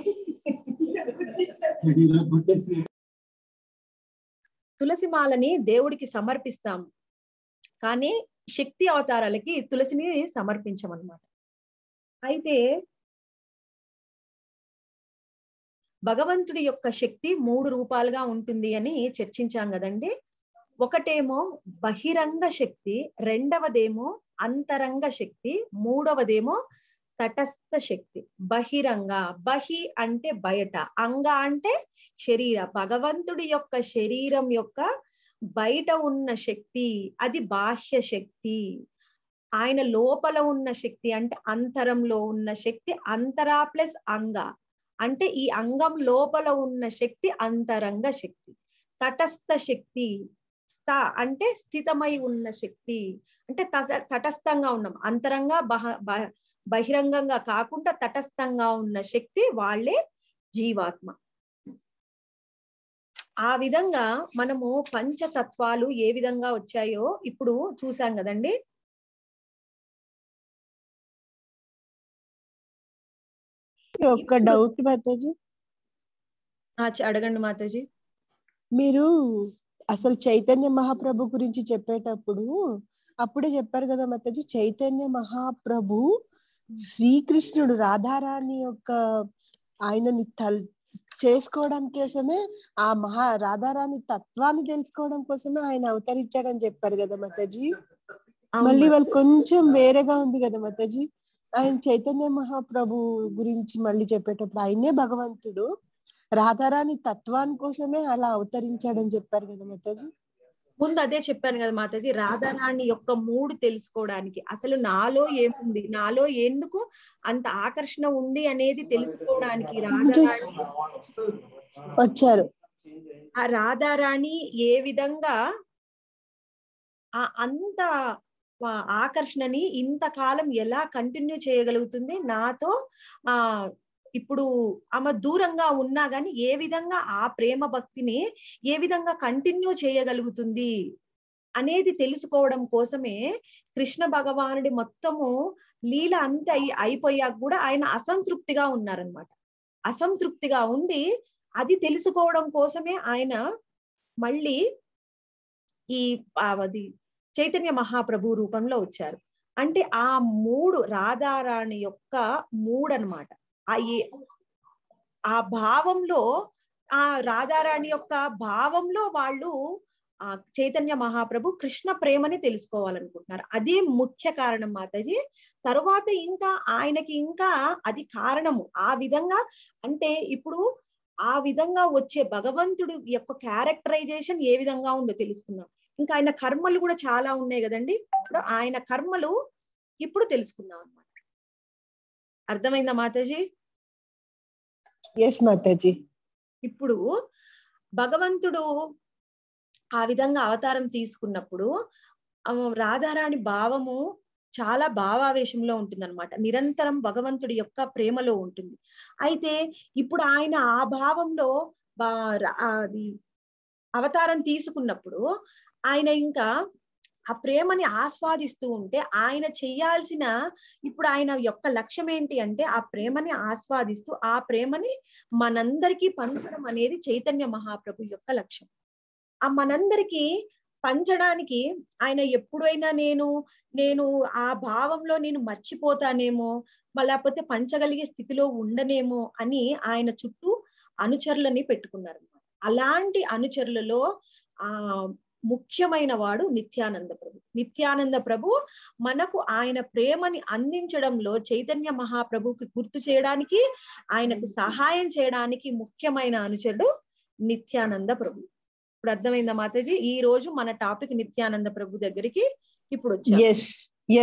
తులసి మాలని దేవుడికి సమర్పిస్తాం కానీ శక్తి అవతారాలకి తులసిని సమర్పించమన్నమాట అయితే భగవంతుడి యొక్క శక్తి మూడు రూపాలుగా ఉంటుంది అని చర్చించాం కదండి ఒకటేమో బహిరంగ శక్తి రెండవదేమో అంతరంగ శక్తి మూడవదేమో తటస్థ శక్తి బహిరంగ బహి అంటే బయట అంగ అంటే శరీర భగవంతుడి యొక్క శరీరం యొక్క బయట ఉన్న శక్తి అది బాహ్య శక్తి ఆయన లోపల ఉన్న శక్తి అంటే అంతరంలో ఉన్న శక్తి అంతరా ప్లస్ అంగ అంటే ఈ అంగం లోపల ఉన్న శక్తి అంతరంగ శక్తి తటస్థ శక్తి స్థ అంటే స్థితమై ఉన్న శక్తి అంటే తటస్థంగా ఉన్నాం అంతరంగా బహ బహిరంగంగా కాకుండా తటస్థంగా ఉన్న శక్తి వాళ్ళే జీవాత్మ ఆ విధంగా మనము పంచతత్వాలు ఏ విధంగా వచ్చాయో ఇప్పుడు చూసాం కదండి ఒక్క డౌట్ మాతాజీ అడగండి మాతాజీ మీరు అసలు చైతన్య మహాప్రభు గురించి చెప్పేటప్పుడు అప్పుడే చెప్పారు కదా మాతాజీ చైతన్య మహాప్రభు శ్రీకృష్ణుడు రాధారాణి యొక్క ఆయనని తల్ చేసుకోవడం కోసమే ఆ మహా రాధారాణి తత్వాన్ని తెలుసుకోవడం కోసమే ఆయన అవతరించాడని చెప్పారు కదా మాతాజీ మళ్ళీ వాళ్ళు కొంచెం వేరేగా ఉంది కదా మాతాజీ ఆయన చైతన్య మహాప్రభు గురించి మళ్ళీ చెప్పేటప్పుడు ఆయనే భగవంతుడు రాధారాణి తత్వాన్ని కోసమే అలా అవతరించాడని చెప్పారు కదా మాతాజీ ముందు అదే చెప్పాను కదా మాతాజీ రాధారాణి యొక్క మూడు తెలుసుకోవడానికి అసలు నాలో ఏముంది నాలో ఎందుకు అంత ఆకర్షణ ఉంది అనేది తెలుసుకోవడానికి రాధారాణి వచ్చారు ఆ రాధారాణి ఏ విధంగా ఆ అంత ఆకర్షణని ఇంతకాలం ఎలా కంటిన్యూ చేయగలుగుతుంది నాతో ఆ ఇప్పుడు ఆమె దూరంగా ఉన్నా గాని ఏ విధంగా ఆ ప్రేమ భక్తిని ఏ విధంగా కంటిన్యూ చేయగలుగుతుంది అనేది తెలుసుకోవడం కోసమే కృష్ణ భగవానుడి మొత్తము లీల అంత అయిపోయాక కూడా ఆయన అసంతృప్తిగా ఉన్నారనమాట అసంతృప్తిగా ఉండి అది తెలుసుకోవడం కోసమే ఆయన మళ్ళీ ఈ అది చైతన్య మహాప్రభు రూపంలో వచ్చారు అంటే ఆ మూడు రాధారాణి యొక్క మూడు అనమాట ఆ ఆ భావంలో ఆ రాధారాణి యొక్క భావంలో వాళ్ళు ఆ చైతన్య మహాప్రభు కృష్ణ ప్రేమని తెలుసుకోవాలనుకుంటున్నారు అదే ముఖ్య కారణం మాతాజీ తరువాత ఇంకా ఆయనకి ఇంకా అది కారణము ఆ విధంగా అంటే ఇప్పుడు ఆ విధంగా వచ్చే భగవంతుడు యొక్క క్యారెక్టరైజేషన్ ఏ విధంగా ఉందో తెలుసుకున్నాం ఇంకా ఆయన కర్మలు కూడా చాలా ఉన్నాయి కదండి ఇప్పుడు ఆయన కర్మలు ఇప్పుడు తెలుసుకుందాం అనమాట అర్థమైందా మాతాజీ ఎస్ మాతాజీ ఇప్పుడు భగవంతుడు ఆ విధంగా అవతారం తీసుకున్నప్పుడు రాధారాణి భావము చాలా భావావేశంలో ఉంటుందన్నమాట నిరంతరం భగవంతుడి యొక్క ప్రేమలో ఉంటుంది అయితే ఇప్పుడు ఆయన ఆ భావంలో అది అవతారం తీసుకున్నప్పుడు ఆయన ఇంకా ఆ ప్రేమని ఆస్వాదిస్తూ ఉంటే ఆయన చేయాల్సిన ఇప్పుడు ఆయన యొక్క లక్ష్యం ఏంటి అంటే ఆ ప్రేమని ఆస్వాదిస్తూ ఆ ప్రేమని మనందరికీ పంచడం అనేది చైతన్య మహాప్రభు యొక్క లక్ష్యం ఆ మనందరికీ పంచడానికి ఆయన ఎప్పుడైనా నేను నేను ఆ భావంలో నేను మర్చిపోతానేమో లేకపోతే పంచగలిగే స్థితిలో ఉండనేమో అని ఆయన చుట్టూ అనుచరులని పెట్టుకున్నారు అలాంటి అనుచరులలో ఆ ముఖ్యమైన వాడు నిత్యానంద ప్రభు నిత్యానంద ప్రభు మనకు ఆయన ప్రేమని అందించడంలో చైతన్య మహాప్రభుకి గుర్తు చేయడానికి ఆయనకు సహాయం చేయడానికి ముఖ్యమైన అనుచరుడు నిత్యానంద ప్రభు ఇప్పుడు అర్థమైందా మాతాజీ ఈ రోజు మన టాపిక్ నిత్యానంద ప్రభు దగ్గరికి ఇప్పుడు వచ్చి ఎస్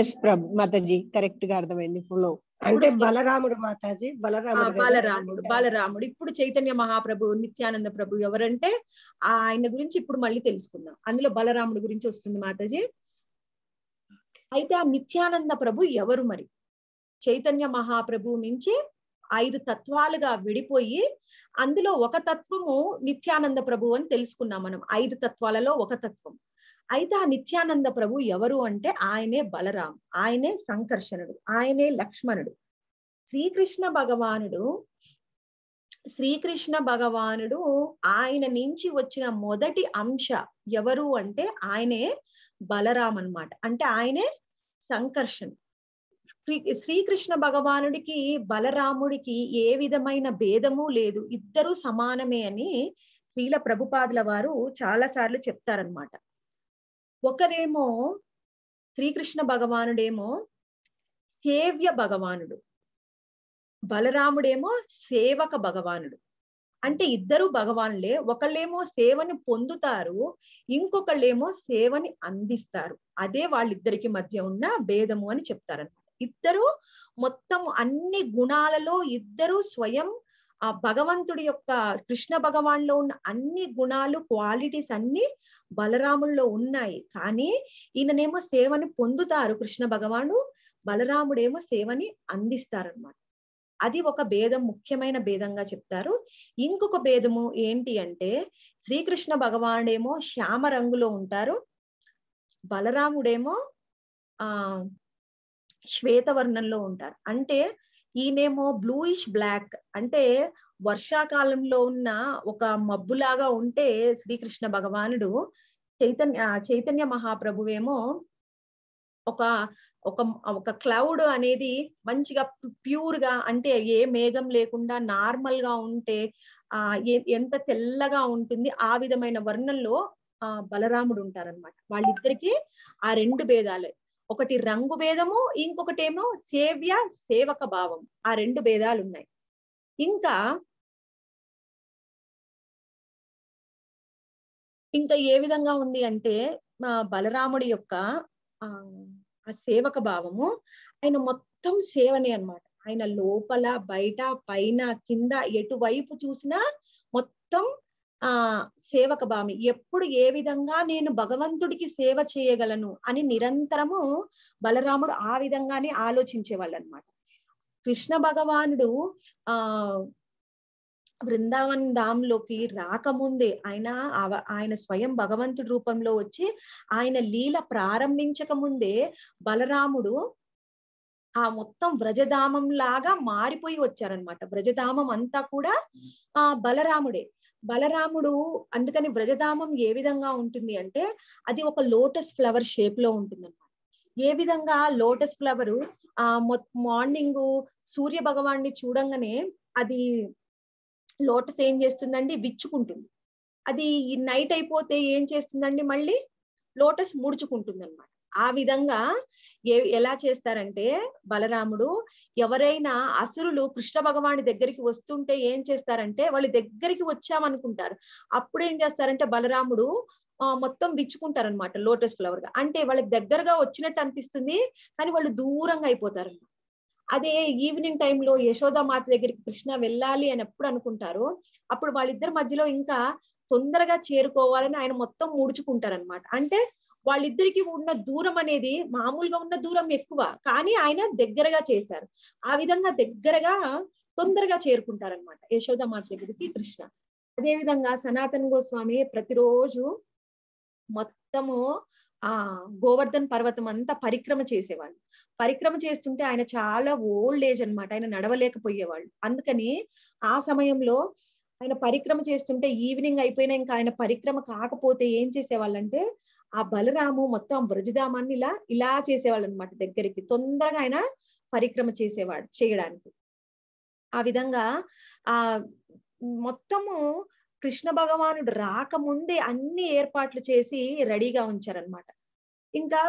ఎస్ ప్రభు మాతాజీ కరెక్ట్ గా అర్థమైంది ఫులో అంటే బలరాముడు మాతాజీ బలరాముడు బలరాముడు బలరాముడు ఇప్పుడు చైతన్య మహాప్రభు నిత్యానంద ప్రభు ఎవరంటే ఆయన గురించి ఇప్పుడు మళ్ళీ తెలుసుకుందాం అందులో బలరాముడు గురించి వస్తుంది మాతాజీ అయితే ఆ నిత్యానంద ప్రభు ఎవరు మరి చైతన్య మహాప్రభు నుంచి ఐదు తత్వాలుగా విడిపోయి అందులో ఒక తత్వము నిత్యానంద ప్రభు అని తెలుసుకున్నాం మనం ఐదు తత్వాలలో ఒక తత్వం అయితే ఆ నిత్యానంద ప్రభు ఎవరు అంటే ఆయనే బలరాం ఆయనే సంకర్షణుడు ఆయనే లక్ష్మణుడు శ్రీకృష్ణ భగవానుడు శ్రీకృష్ణ భగవానుడు ఆయన నుంచి వచ్చిన మొదటి అంశ ఎవరు అంటే ఆయనే బలరాం అనమాట అంటే ఆయనే సంకర్షణ శ్రీ శ్రీకృష్ణ భగవానుడికి బలరాముడికి ఏ విధమైన భేదము లేదు ఇద్దరు సమానమే అని శ్రీల ప్రభుపాదుల వారు చాలా సార్లు చెప్తారనమాట ఒకరేమో శ్రీకృష్ణ భగవానుడేమో సేవ్య భగవానుడు బలరాముడేమో సేవక భగవానుడు అంటే ఇద్దరు భగవానులే ఒకళ్ళేమో సేవని పొందుతారు ఇంకొకళ్ళేమో సేవని అందిస్తారు అదే వాళ్ళిద్దరికి మధ్య ఉన్న భేదము అని చెప్తారన్నమాట ఇద్దరు మొత్తం అన్ని గుణాలలో ఇద్దరు స్వయం ఆ భగవంతుడి యొక్క కృష్ణ భగవాన్లో ఉన్న అన్ని గుణాలు క్వాలిటీస్ అన్ని బలరాముల్లో ఉన్నాయి కానీ ఈయననేమో సేవను పొందుతారు కృష్ణ భగవాను బలరాముడేమో సేవని అందిస్తారనమాట అది ఒక భేదం ముఖ్యమైన భేదంగా చెప్తారు ఇంకొక భేదము ఏంటి అంటే శ్రీకృష్ణ భగవానుడేమో శ్యామ రంగులో ఉంటారు బలరాముడేమో ఆ శ్వేతవర్ణంలో ఉంటారు అంటే ఈయనేమో బ్లూయిష్ బ్లాక్ అంటే వర్షాకాలంలో ఉన్న ఒక మబ్బులాగా ఉంటే శ్రీకృష్ణ భగవానుడు చైతన్య చైతన్య మహాప్రభువేమో ఒక ఒక ఒక క్లౌడ్ అనేది మంచిగా ప్యూర్ గా అంటే ఏ మేఘం లేకుండా నార్మల్ గా ఉంటే ఆ ఎంత తెల్లగా ఉంటుంది ఆ విధమైన వర్ణంలో ఆ బలరాముడు ఉంటారనమాట వాళ్ళిద్దరికి ఆ రెండు భేదాలే ఒకటి రంగు భేదము ఇంకొకటేమో సేవ్య సేవక భావం ఆ రెండు భేదాలు ఉన్నాయి ఇంకా ఇంకా ఏ విధంగా ఉంది అంటే మా బలరాముడి యొక్క ఆ సేవక భావము ఆయన మొత్తం సేవనే అనమాట ఆయన లోపల బయట పైన కింద ఎటువైపు చూసినా మొత్తం ఆ సేవక భామి ఎప్పుడు ఏ విధంగా నేను భగవంతుడికి సేవ చేయగలను అని నిరంతరము బలరాముడు ఆ విధంగానే ఆలోచించేవాళ్ళు అనమాట కృష్ణ భగవానుడు ఆ బృందావన్ ధామ్ లోకి రాకముందే ఆయన ఆయన స్వయం భగవంతుడి రూపంలో వచ్చి ఆయన లీల ప్రారంభించక ముందే బలరాముడు ఆ మొత్తం వ్రజధామం లాగా మారిపోయి వచ్చారనమాట వ్రజధామం అంతా కూడా ఆ బలరాముడే బలరాముడు అందుకని వ్రజధామం ఏ విధంగా ఉంటుంది అంటే అది ఒక లోటస్ ఫ్లవర్ షేప్ లో ఉంటుంది ఏ విధంగా లోటస్ ఫ్లవర్ ఆ మార్నింగ్ సూర్య భగవాన్ని చూడంగానే అది లోటస్ ఏం చేస్తుందండి విచ్చుకుంటుంది అది నైట్ అయిపోతే ఏం చేస్తుందండి మళ్ళీ లోటస్ ముడుచుకుంటుంది అనమాట ఆ విధంగా ఎలా చేస్తారంటే బలరాముడు ఎవరైనా అసురులు కృష్ణ భగవాని దగ్గరికి వస్తుంటే ఏం చేస్తారంటే వాళ్ళు దగ్గరికి వచ్చామనుకుంటారు అప్పుడు ఏం చేస్తారంటే బలరాముడు మొత్తం విచ్చుకుంటారనమాట లోటస్ ఫ్లవర్ గా అంటే వాళ్ళకి దగ్గరగా వచ్చినట్టు అనిపిస్తుంది కానీ వాళ్ళు దూరంగా అయిపోతారనమాట అదే ఈవినింగ్ టైంలో యశోదామాత దగ్గరికి కృష్ణ వెళ్ళాలి అని ఎప్పుడు అనుకుంటారు అప్పుడు వాళ్ళిద్దరి మధ్యలో ఇంకా తొందరగా చేరుకోవాలని ఆయన మొత్తం ముడుచుకుంటారనమాట అంటే వాళ్ళిద్దరికి ఉన్న దూరం అనేది మామూలుగా ఉన్న దూరం ఎక్కువ కానీ ఆయన దగ్గరగా చేశారు ఆ విధంగా దగ్గరగా తొందరగా చేరుకుంటారనమాట యశోదమాత దగ్గరికి కృష్ణ అదేవిధంగా సనాతన్ గోస్వామి ప్రతిరోజు మొత్తము ఆ గోవర్ధన్ పర్వతం అంతా పరిక్రమ చేసేవాళ్ళు పరిక్రమ చేస్తుంటే ఆయన చాలా ఓల్డ్ ఏజ్ అనమాట ఆయన నడవలేకపోయేవాళ్ళు అందుకని ఆ సమయంలో ఆయన పరిక్రమ చేస్తుంటే ఈవినింగ్ అయిపోయినా ఇంకా ఆయన పరిక్రమ కాకపోతే ఏం చేసేవాళ్ళంటే ఆ బలరాము మొత్తం వ్రజధామాన్ని ఇలా ఇలా చేసేవాళ్ళు అనమాట దగ్గరికి తొందరగా ఆయన పరిక్రమ చేసేవాడు చేయడానికి ఆ విధంగా ఆ మొత్తము కృష్ణ భగవానుడు రాకముందే అన్ని ఏర్పాట్లు చేసి రెడీగా ఉంచారనమాట ఇంకా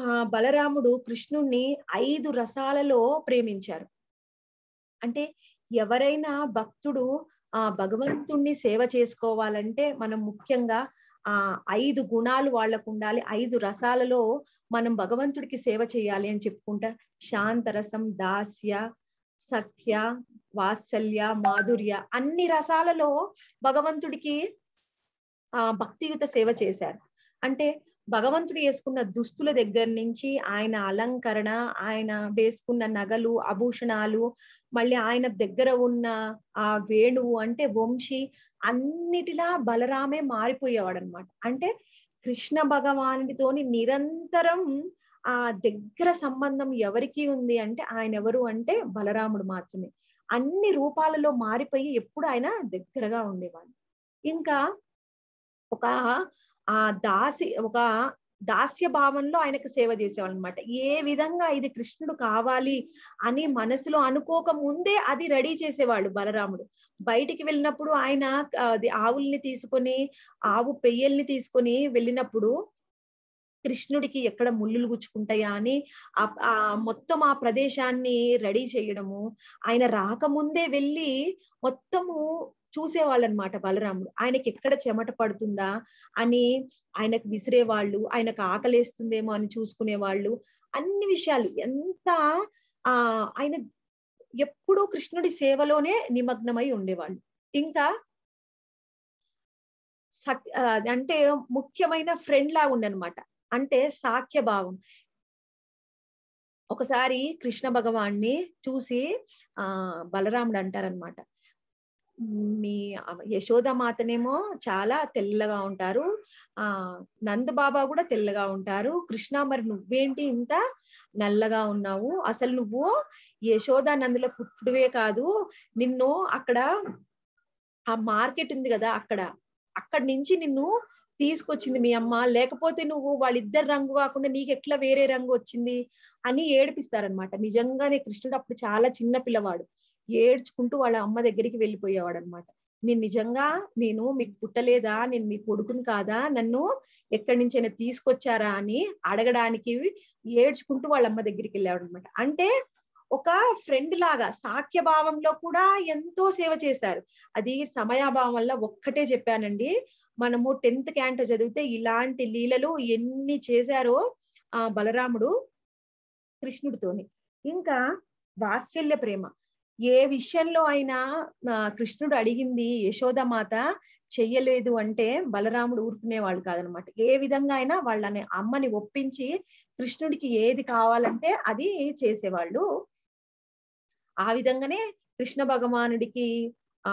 ఆ బలరాముడు కృష్ణుణ్ణి ఐదు రసాలలో ప్రేమించారు అంటే ఎవరైనా భక్తుడు ఆ భగవంతుణ్ణి సేవ చేసుకోవాలంటే మనం ముఖ్యంగా ఆ ఐదు గుణాలు వాళ్ళకు ఉండాలి ఐదు రసాలలో మనం భగవంతుడికి సేవ చేయాలి అని చెప్పుకుంటా శాంతరసం దాస్య సఖ్య వాత్సల్య మాధుర్య అన్ని రసాలలో భగవంతుడికి ఆ భక్తియుత సేవ చేశారు అంటే భగవంతుడు వేసుకున్న దుస్తుల దగ్గర నుంచి ఆయన అలంకరణ ఆయన వేసుకున్న నగలు ఆభూషణాలు మళ్ళీ ఆయన దగ్గర ఉన్న ఆ వేణువు అంటే వంశీ అన్నిటిలా బలరామే మారిపోయేవాడు అనమాట అంటే కృష్ణ భగవానుడితోని నిరంతరం ఆ దగ్గర సంబంధం ఎవరికి ఉంది అంటే ఆయన ఎవరు అంటే బలరాముడు మాత్రమే అన్ని రూపాలలో మారిపోయి ఎప్పుడు ఆయన దగ్గరగా ఉండేవాడు ఇంకా ఒక ఆ దాసి ఒక దాస్య భావంలో ఆయనకు సేవ చేసేవాళ్ళనమాట అనమాట ఏ విధంగా ఇది కృష్ణుడు కావాలి అని మనసులో అనుకోక ముందే అది రెడీ చేసేవాడు బలరాముడు బయటికి వెళ్ళినప్పుడు ఆయన ఆవుల్ని తీసుకొని ఆవు పెయ్యల్ని తీసుకొని వెళ్ళినప్పుడు కృష్ణుడికి ఎక్కడ ముళ్ళులు గుచ్చుకుంటాయా అని ఆ మొత్తం ఆ ప్రదేశాన్ని రెడీ చేయడము ఆయన రాకముందే వెళ్ళి మొత్తము చూసేవాళ్ళనమాట బలరాముడు ఆయనకి ఎక్కడ చెమట పడుతుందా అని ఆయనకు విసిరేవాళ్ళు ఆయనకు ఆకలేస్తుందేమో అని చూసుకునేవాళ్ళు అన్ని విషయాలు ఎంత ఆ ఆయన ఎప్పుడూ కృష్ణుడి సేవలోనే నిమగ్నమై ఉండేవాళ్ళు ఇంకా అంటే ముఖ్యమైన ఫ్రెండ్ లా ఉండనమాట అంటే సాఖ్య భావం ఒకసారి కృష్ణ భగవాన్ని చూసి ఆ బలరాముడు అంటారనమాట మీ యశోదమాతనేమో చాలా తెల్లగా ఉంటారు ఆ బాబా కూడా తెల్లగా ఉంటారు కృష్ణ మరి నువ్వేంటి ఇంత నల్లగా ఉన్నావు అసలు నువ్వు యశోద నందుల పుట్టుడువే కాదు నిన్ను అక్కడ ఆ మార్కెట్ ఉంది కదా అక్కడ అక్కడి నుంచి నిన్ను తీసుకొచ్చింది మీ అమ్మ లేకపోతే నువ్వు వాళ్ళిద్దరు రంగు కాకుండా నీకు ఎట్లా వేరే రంగు వచ్చింది అని ఏడిపిస్తారనమాట నిజంగానే కృష్ణుడు అప్పుడు చాలా చిన్న పిల్లవాడు ఏడ్చుకుంటూ వాళ్ళ అమ్మ దగ్గరికి వెళ్ళిపోయేవాడు అనమాట నేను నిజంగా నేను మీకు పుట్టలేదా నేను మీ కొడుకుని కాదా నన్ను ఎక్కడి నుంచైనా తీసుకొచ్చారా అని అడగడానికి ఏడ్చుకుంటూ వాళ్ళ అమ్మ దగ్గరికి వెళ్ళాడు అనమాట అంటే ఒక ఫ్రెండ్ లాగా సాఖ్య భావంలో కూడా ఎంతో సేవ చేశారు అది సమయాభావం వల్ల ఒక్కటే చెప్పానండి మనము టెన్త్ క్యాంటో చదివితే ఇలాంటి లీలలు ఎన్ని చేశారో ఆ బలరాముడు కృష్ణుడితోని ఇంకా వాత్సల్య ప్రేమ ఏ విషయంలో అయినా కృష్ణుడు అడిగింది యశోదమాత చెయ్యలేదు అంటే బలరాముడు ఊరుకునేవాళ్ళు కాదనమాట ఏ విధంగా అయినా వాళ్ళని అమ్మని ఒప్పించి కృష్ణుడికి ఏది కావాలంటే అది చేసేవాళ్ళు ఆ విధంగానే కృష్ణ భగవానుడికి ఆ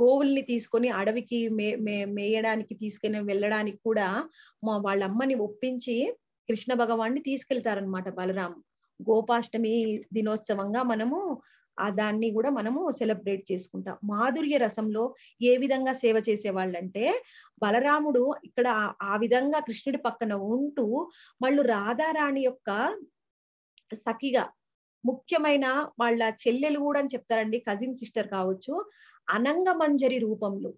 గోవుల్ని తీసుకొని అడవికి మే మేయడానికి తీసుకుని వెళ్ళడానికి కూడా మా వాళ్ళ అమ్మని ఒప్పించి కృష్ణ భగవాన్ని తీసుకెళ్తారనమాట బలరాం గోపాష్టమి దినోత్సవంగా మనము ఆ దాన్ని కూడా మనము సెలబ్రేట్ చేసుకుంటాం మాధుర్య రసంలో ఏ విధంగా సేవ చేసేవాళ్ళంటే బలరాముడు ఇక్కడ ఆ విధంగా కృష్ణుడి పక్కన ఉంటూ వాళ్ళు రాధారాణి యొక్క సఖిగా ముఖ్యమైన వాళ్ళ చెల్లెలు కూడా అని చెప్తారండి కజిన్ సిస్టర్ కావచ్చు అనంగమంజరి రూపంలో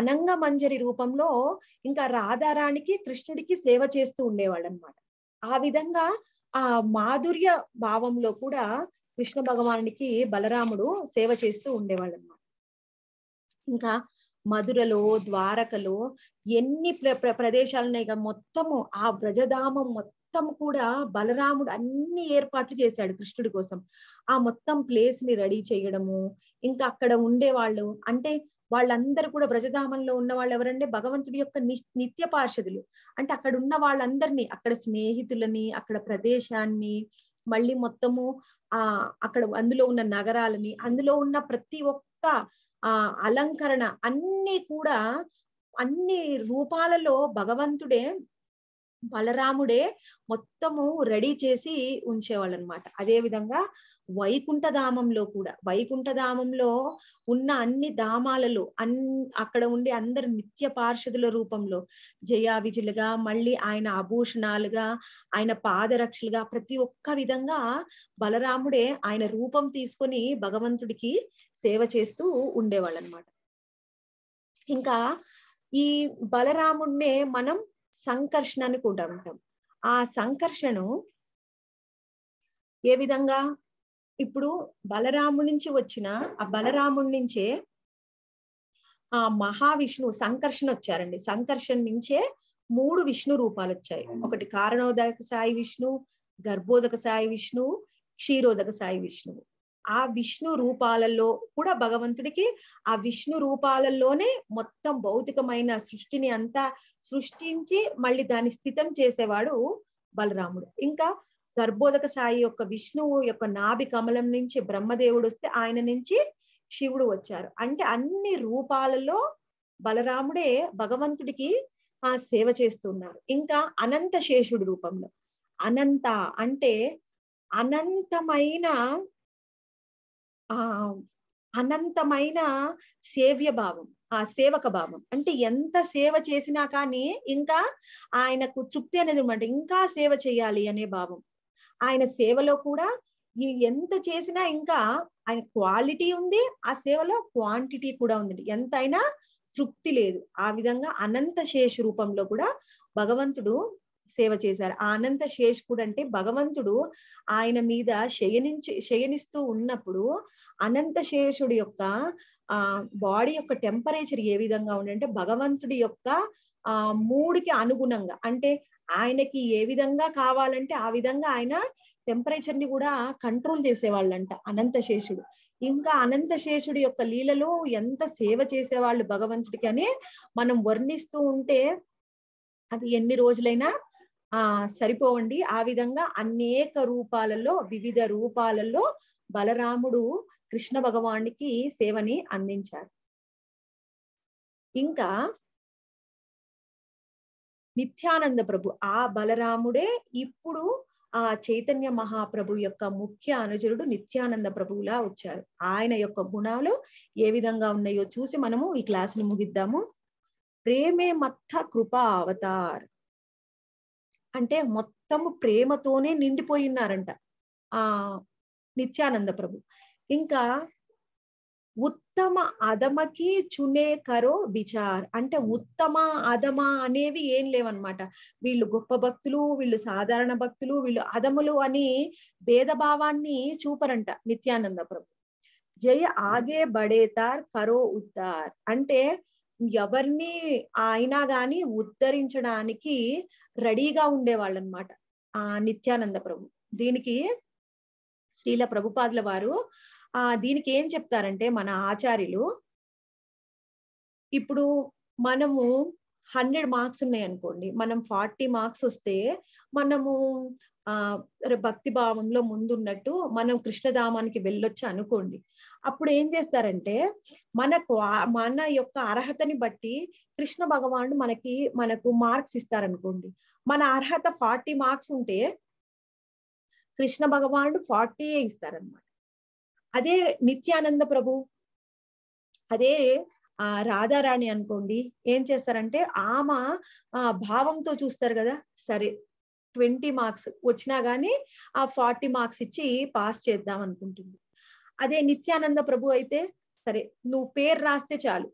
అనంగమంజరి రూపంలో ఇంకా రాధారాణికి కృష్ణుడికి సేవ చేస్తూ ఉండేవాళ్ళు అనమాట ఆ విధంగా ఆ మాధుర్య భావంలో కూడా కృష్ణ భగవానుడికి బలరాముడు సేవ చేస్తూ ఉండేవాడు అనమాట ఇంకా మధురలో ద్వారకలో ఎన్ని ప్ర ప్ర ప్రదేశాలు ఉన్నాయి మొత్తము ఆ వ్రజధామం మొత్తం కూడా బలరాముడు అన్ని ఏర్పాట్లు చేశాడు కృష్ణుడి కోసం ఆ మొత్తం ప్లేస్ ని రెడీ చేయడము ఇంకా అక్కడ ఉండేవాళ్ళు అంటే వాళ్ళందరూ కూడా వ్రజధామంలో ఉన్న వాళ్ళు ఎవరంటే భగవంతుడి యొక్క నిత్య పార్షదులు అంటే అక్కడ ఉన్న వాళ్ళందరినీ అక్కడ స్నేహితులని అక్కడ ప్రదేశాన్ని మళ్ళీ మొత్తము ఆ అక్కడ అందులో ఉన్న నగరాలని అందులో ఉన్న ప్రతి ఒక్క ఆ అలంకరణ అన్ని కూడా అన్ని రూపాలలో భగవంతుడే బలరాముడే మొత్తము రెడీ చేసి ఉంచేవాళ్ళు అనమాట అదే విధంగా వైకుంఠ ధామంలో కూడా వైకుంఠ ధామంలో ఉన్న అన్ని ధామాలలో అన్ అక్కడ ఉండే అందరు నిత్య పార్షదుల రూపంలో జయా విజులుగా మళ్ళీ ఆయన ఆభూషణాలుగా ఆయన పాదరక్షలుగా ప్రతి ఒక్క విధంగా బలరాముడే ఆయన రూపం తీసుకొని భగవంతుడికి సేవ చేస్తూ ఉండేవాళ్ళు అనమాట ఇంకా ఈ బలరాముడినే మనం సంకర్షణ అని కూడా అంటాం ఆ సంకర్షణను ఏ విధంగా ఇప్పుడు బలరాము నుంచి వచ్చిన ఆ బలరాముడి నుంచే ఆ మహావిష్ణువు సంకర్షణ వచ్చారండి సంకర్షణ నుంచే మూడు విష్ణు రూపాలు వచ్చాయి ఒకటి కారణోదక సాయి విష్ణు గర్భోదక సాయి విష్ణు క్షీరోదక సాయి విష్ణువు ఆ విష్ణు రూపాలలో కూడా భగవంతుడికి ఆ విష్ణు రూపాలలోనే మొత్తం భౌతికమైన సృష్టిని అంతా సృష్టించి మళ్ళీ దాన్ని స్థితం చేసేవాడు బలరాముడు ఇంకా గర్భోదక సాయి యొక్క విష్ణువు యొక్క నాభి కమలం నుంచి బ్రహ్మదేవుడు వస్తే ఆయన నుంచి శివుడు వచ్చారు అంటే అన్ని రూపాలలో బలరాముడే భగవంతుడికి ఆ సేవ చేస్తున్నారు ఇంకా అనంత శేషుడు రూపంలో అనంత అంటే అనంతమైన ఆ అనంతమైన సేవ్య భావం ఆ సేవక భావం అంటే ఎంత సేవ చేసినా కానీ ఇంకా ఆయనకు తృప్తి అనేది అనమాట ఇంకా సేవ చేయాలి అనే భావం ఆయన సేవలో కూడా ఎంత చేసినా ఇంకా ఆయన క్వాలిటీ ఉంది ఆ సేవలో క్వాంటిటీ కూడా ఉంది అయినా తృప్తి లేదు ఆ విధంగా అనంత శేష రూపంలో కూడా భగవంతుడు సేవ చేశారు ఆ అనంత శేష్కుడు అంటే భగవంతుడు ఆయన మీద శయనించి శయనిస్తూ ఉన్నప్పుడు అనంత శేషుడి యొక్క ఆ బాడీ యొక్క టెంపరేచర్ ఏ విధంగా ఉండంటే భగవంతుడి యొక్క ఆ మూడికి అనుగుణంగా అంటే ఆయనకి ఏ విధంగా కావాలంటే ఆ విధంగా ఆయన టెంపరేచర్ ని కూడా కంట్రోల్ చేసేవాళ్ళంట శేషుడు ఇంకా అనంత శేషుడి యొక్క లీలలో ఎంత సేవ చేసేవాళ్ళు భగవంతుడికి అని మనం వర్ణిస్తూ ఉంటే అది ఎన్ని రోజులైనా ఆ సరిపోవండి ఆ విధంగా అనేక రూపాలలో వివిధ రూపాలలో బలరాముడు కృష్ణ భగవానికి సేవని అందించారు ఇంకా నిత్యానంద ప్రభు ఆ బలరాముడే ఇప్పుడు ఆ చైతన్య మహాప్రభు యొక్క ముఖ్య అనుచరుడు నిత్యానంద ప్రభువులా వచ్చారు ఆయన యొక్క గుణాలు ఏ విధంగా ఉన్నాయో చూసి మనము ఈ క్లాస్ ని ముగిద్దాము ప్రేమే మత్త కృపా అవతార్ అంటే మొత్తము ప్రేమతోనే నిండిపోయినారంట ఆ నిత్యానంద ప్రభు ఇంకా ఉత్తమ అధమకి చునే కరో విచార్ అంటే ఉత్తమ అధమ అనేవి ఏం లేవన్నమాట వీళ్ళు గొప్ప భక్తులు వీళ్ళు సాధారణ భక్తులు వీళ్ళు అధములు అని భేదభావాన్ని చూపరంట నిత్యానంద ప్రభు జయ ఆగే బడేతార్ కరో ఉత్తార్ అంటే ఎవరిని అయినా గాని ఉద్ధరించడానికి రెడీగా ఉండేవాళ్ళు అనమాట ఆ నిత్యానంద ప్రభు దీనికి శ్రీల ప్రభుపాదుల వారు ఆ దీనికి ఏం చెప్తారంటే మన ఆచార్యులు ఇప్పుడు మనము హండ్రెడ్ మార్క్స్ ఉన్నాయి అనుకోండి మనం ఫార్టీ మార్క్స్ వస్తే మనము ఆ భక్తి భావంలో ముందున్నట్టు మనం కృష్ణధామానికి వెళ్ళొచ్చు అనుకోండి అప్పుడు ఏం చేస్తారంటే మనకు మన యొక్క అర్హతని బట్టి కృష్ణ భగవానుడు మనకి మనకు మార్క్స్ ఇస్తారనుకోండి మన అర్హత ఫార్టీ మార్క్స్ ఉంటే కృష్ణ భగవానుడు ఫార్టీయే ఇస్తారనమాట అదే నిత్యానంద ప్రభు అదే ఆ రాధారాణి అనుకోండి ఏం చేస్తారంటే ఆమె ఆ భావంతో చూస్తారు కదా సరే ట్వంటీ మార్క్స్ వచ్చినా కానీ ఆ ఫార్టీ మార్క్స్ ఇచ్చి పాస్ చేద్దాం అనుకుంటుంది అదే నిత్యానంద ప్రభు అయితే సరే నువ్వు పేరు రాస్తే చాలు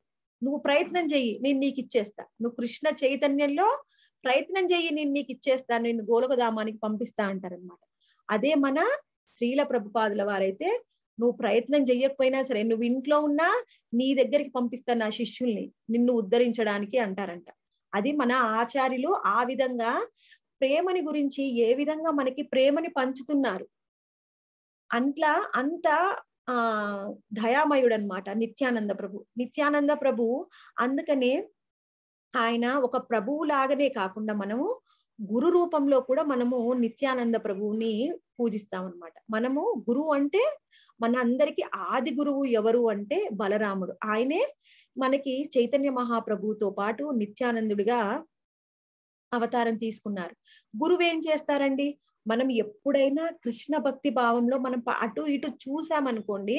నువ్వు ప్రయత్నం చెయ్యి నేను నీకు ఇచ్చేస్తా నువ్వు కృష్ణ చైతన్యంలో ప్రయత్నం చెయ్యి నేను నీకు ఇచ్చేస్తా నేను గోలకధామానికి పంపిస్తా అంటారనమాట అదే మన స్త్రీల ప్రభుపాదుల వారైతే నువ్వు ప్రయత్నం చెయ్యకపోయినా సరే నువ్వు ఇంట్లో ఉన్నా నీ దగ్గరికి పంపిస్తా నా శిష్యుల్ని నిన్ను ఉద్ధరించడానికి అంటారంట అది మన ఆచార్యులు ఆ విధంగా ప్రేమని గురించి ఏ విధంగా మనకి ప్రేమని పంచుతున్నారు అంట్లా అంత ఆ దయామయుడు అనమాట నిత్యానంద ప్రభు నిత్యానంద ప్రభు అందుకనే ఆయన ఒక ప్రభువు లాగానే కాకుండా మనము గురు రూపంలో కూడా మనము నిత్యానంద ప్రభువుని పూజిస్తాం అనమాట మనము గురువు అంటే మన అందరికి ఆది గురువు ఎవరు అంటే బలరాముడు ఆయనే మనకి చైతన్య మహాప్రభువుతో పాటు నిత్యానందుడిగా అవతారం తీసుకున్నారు గురువు ఏం చేస్తారండి మనం ఎప్పుడైనా కృష్ణ భక్తి భావంలో మనం అటు ఇటు చూసామనుకోండి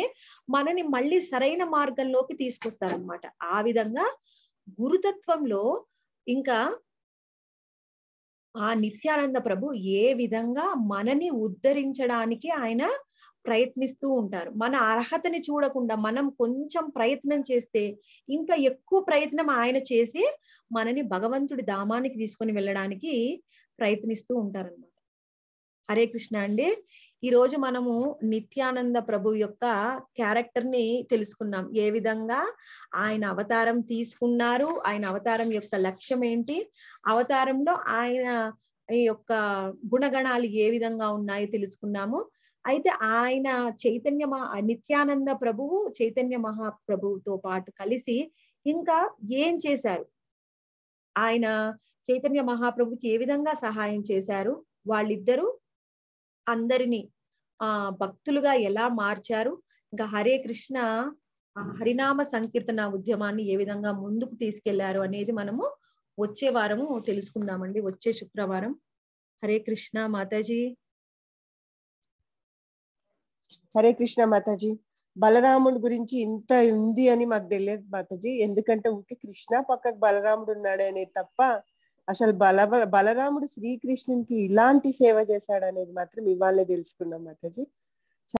మనని మళ్ళీ సరైన మార్గంలోకి తీసుకొస్తారనమాట ఆ విధంగా గురుతత్వంలో ఇంకా ఆ నిత్యానంద ప్రభు ఏ విధంగా మనని ఉద్ధరించడానికి ఆయన ప్రయత్నిస్తూ ఉంటారు మన అర్హతని చూడకుండా మనం కొంచెం ప్రయత్నం చేస్తే ఇంకా ఎక్కువ ప్రయత్నం ఆయన చేసి మనని భగవంతుడి ధామానికి తీసుకొని వెళ్ళడానికి ప్రయత్నిస్తూ ఉంటారనమాట హరే కృష్ణ అండి ఈ రోజు మనము నిత్యానంద ప్రభు యొక్క క్యారెక్టర్ ని తెలుసుకున్నాం ఏ విధంగా ఆయన అవతారం తీసుకున్నారు ఆయన అవతారం యొక్క లక్ష్యం ఏంటి అవతారంలో ఆయన యొక్క గుణగణాలు ఏ విధంగా ఉన్నాయో తెలుసుకున్నాము అయితే ఆయన చైతన్య మహా నిత్యానంద ప్రభువు చైతన్య మహాప్రభువుతో పాటు కలిసి ఇంకా ఏం చేశారు ఆయన చైతన్య మహాప్రభుకి ఏ విధంగా సహాయం చేశారు వాళ్ళిద్దరూ అందరినీ ఆ భక్తులుగా ఎలా మార్చారు ఇంకా హరే కృష్ణ హరినామ సంకీర్తన ఉద్యమాన్ని ఏ విధంగా ముందుకు తీసుకెళ్లారు అనేది మనము వచ్చే వారము తెలుసుకుందామండి వచ్చే శుక్రవారం హరే కృష్ణ మాతాజీ హరే కృష్ణ మాతాజీ బలరాముడి గురించి ఇంత ఉంది అని మాకు తెలియదు మాతాజీ ఎందుకంటే ఊరికి కృష్ణ పక్కకు బలరాముడు ఉన్నాడు తప్ప అసలు బల బలరాముడు శ్రీకృష్ణునికి ఇలాంటి సేవ చేశాడు అనేది మాత్రం ఇవాళ తెలుసుకున్నాం మాతాజీ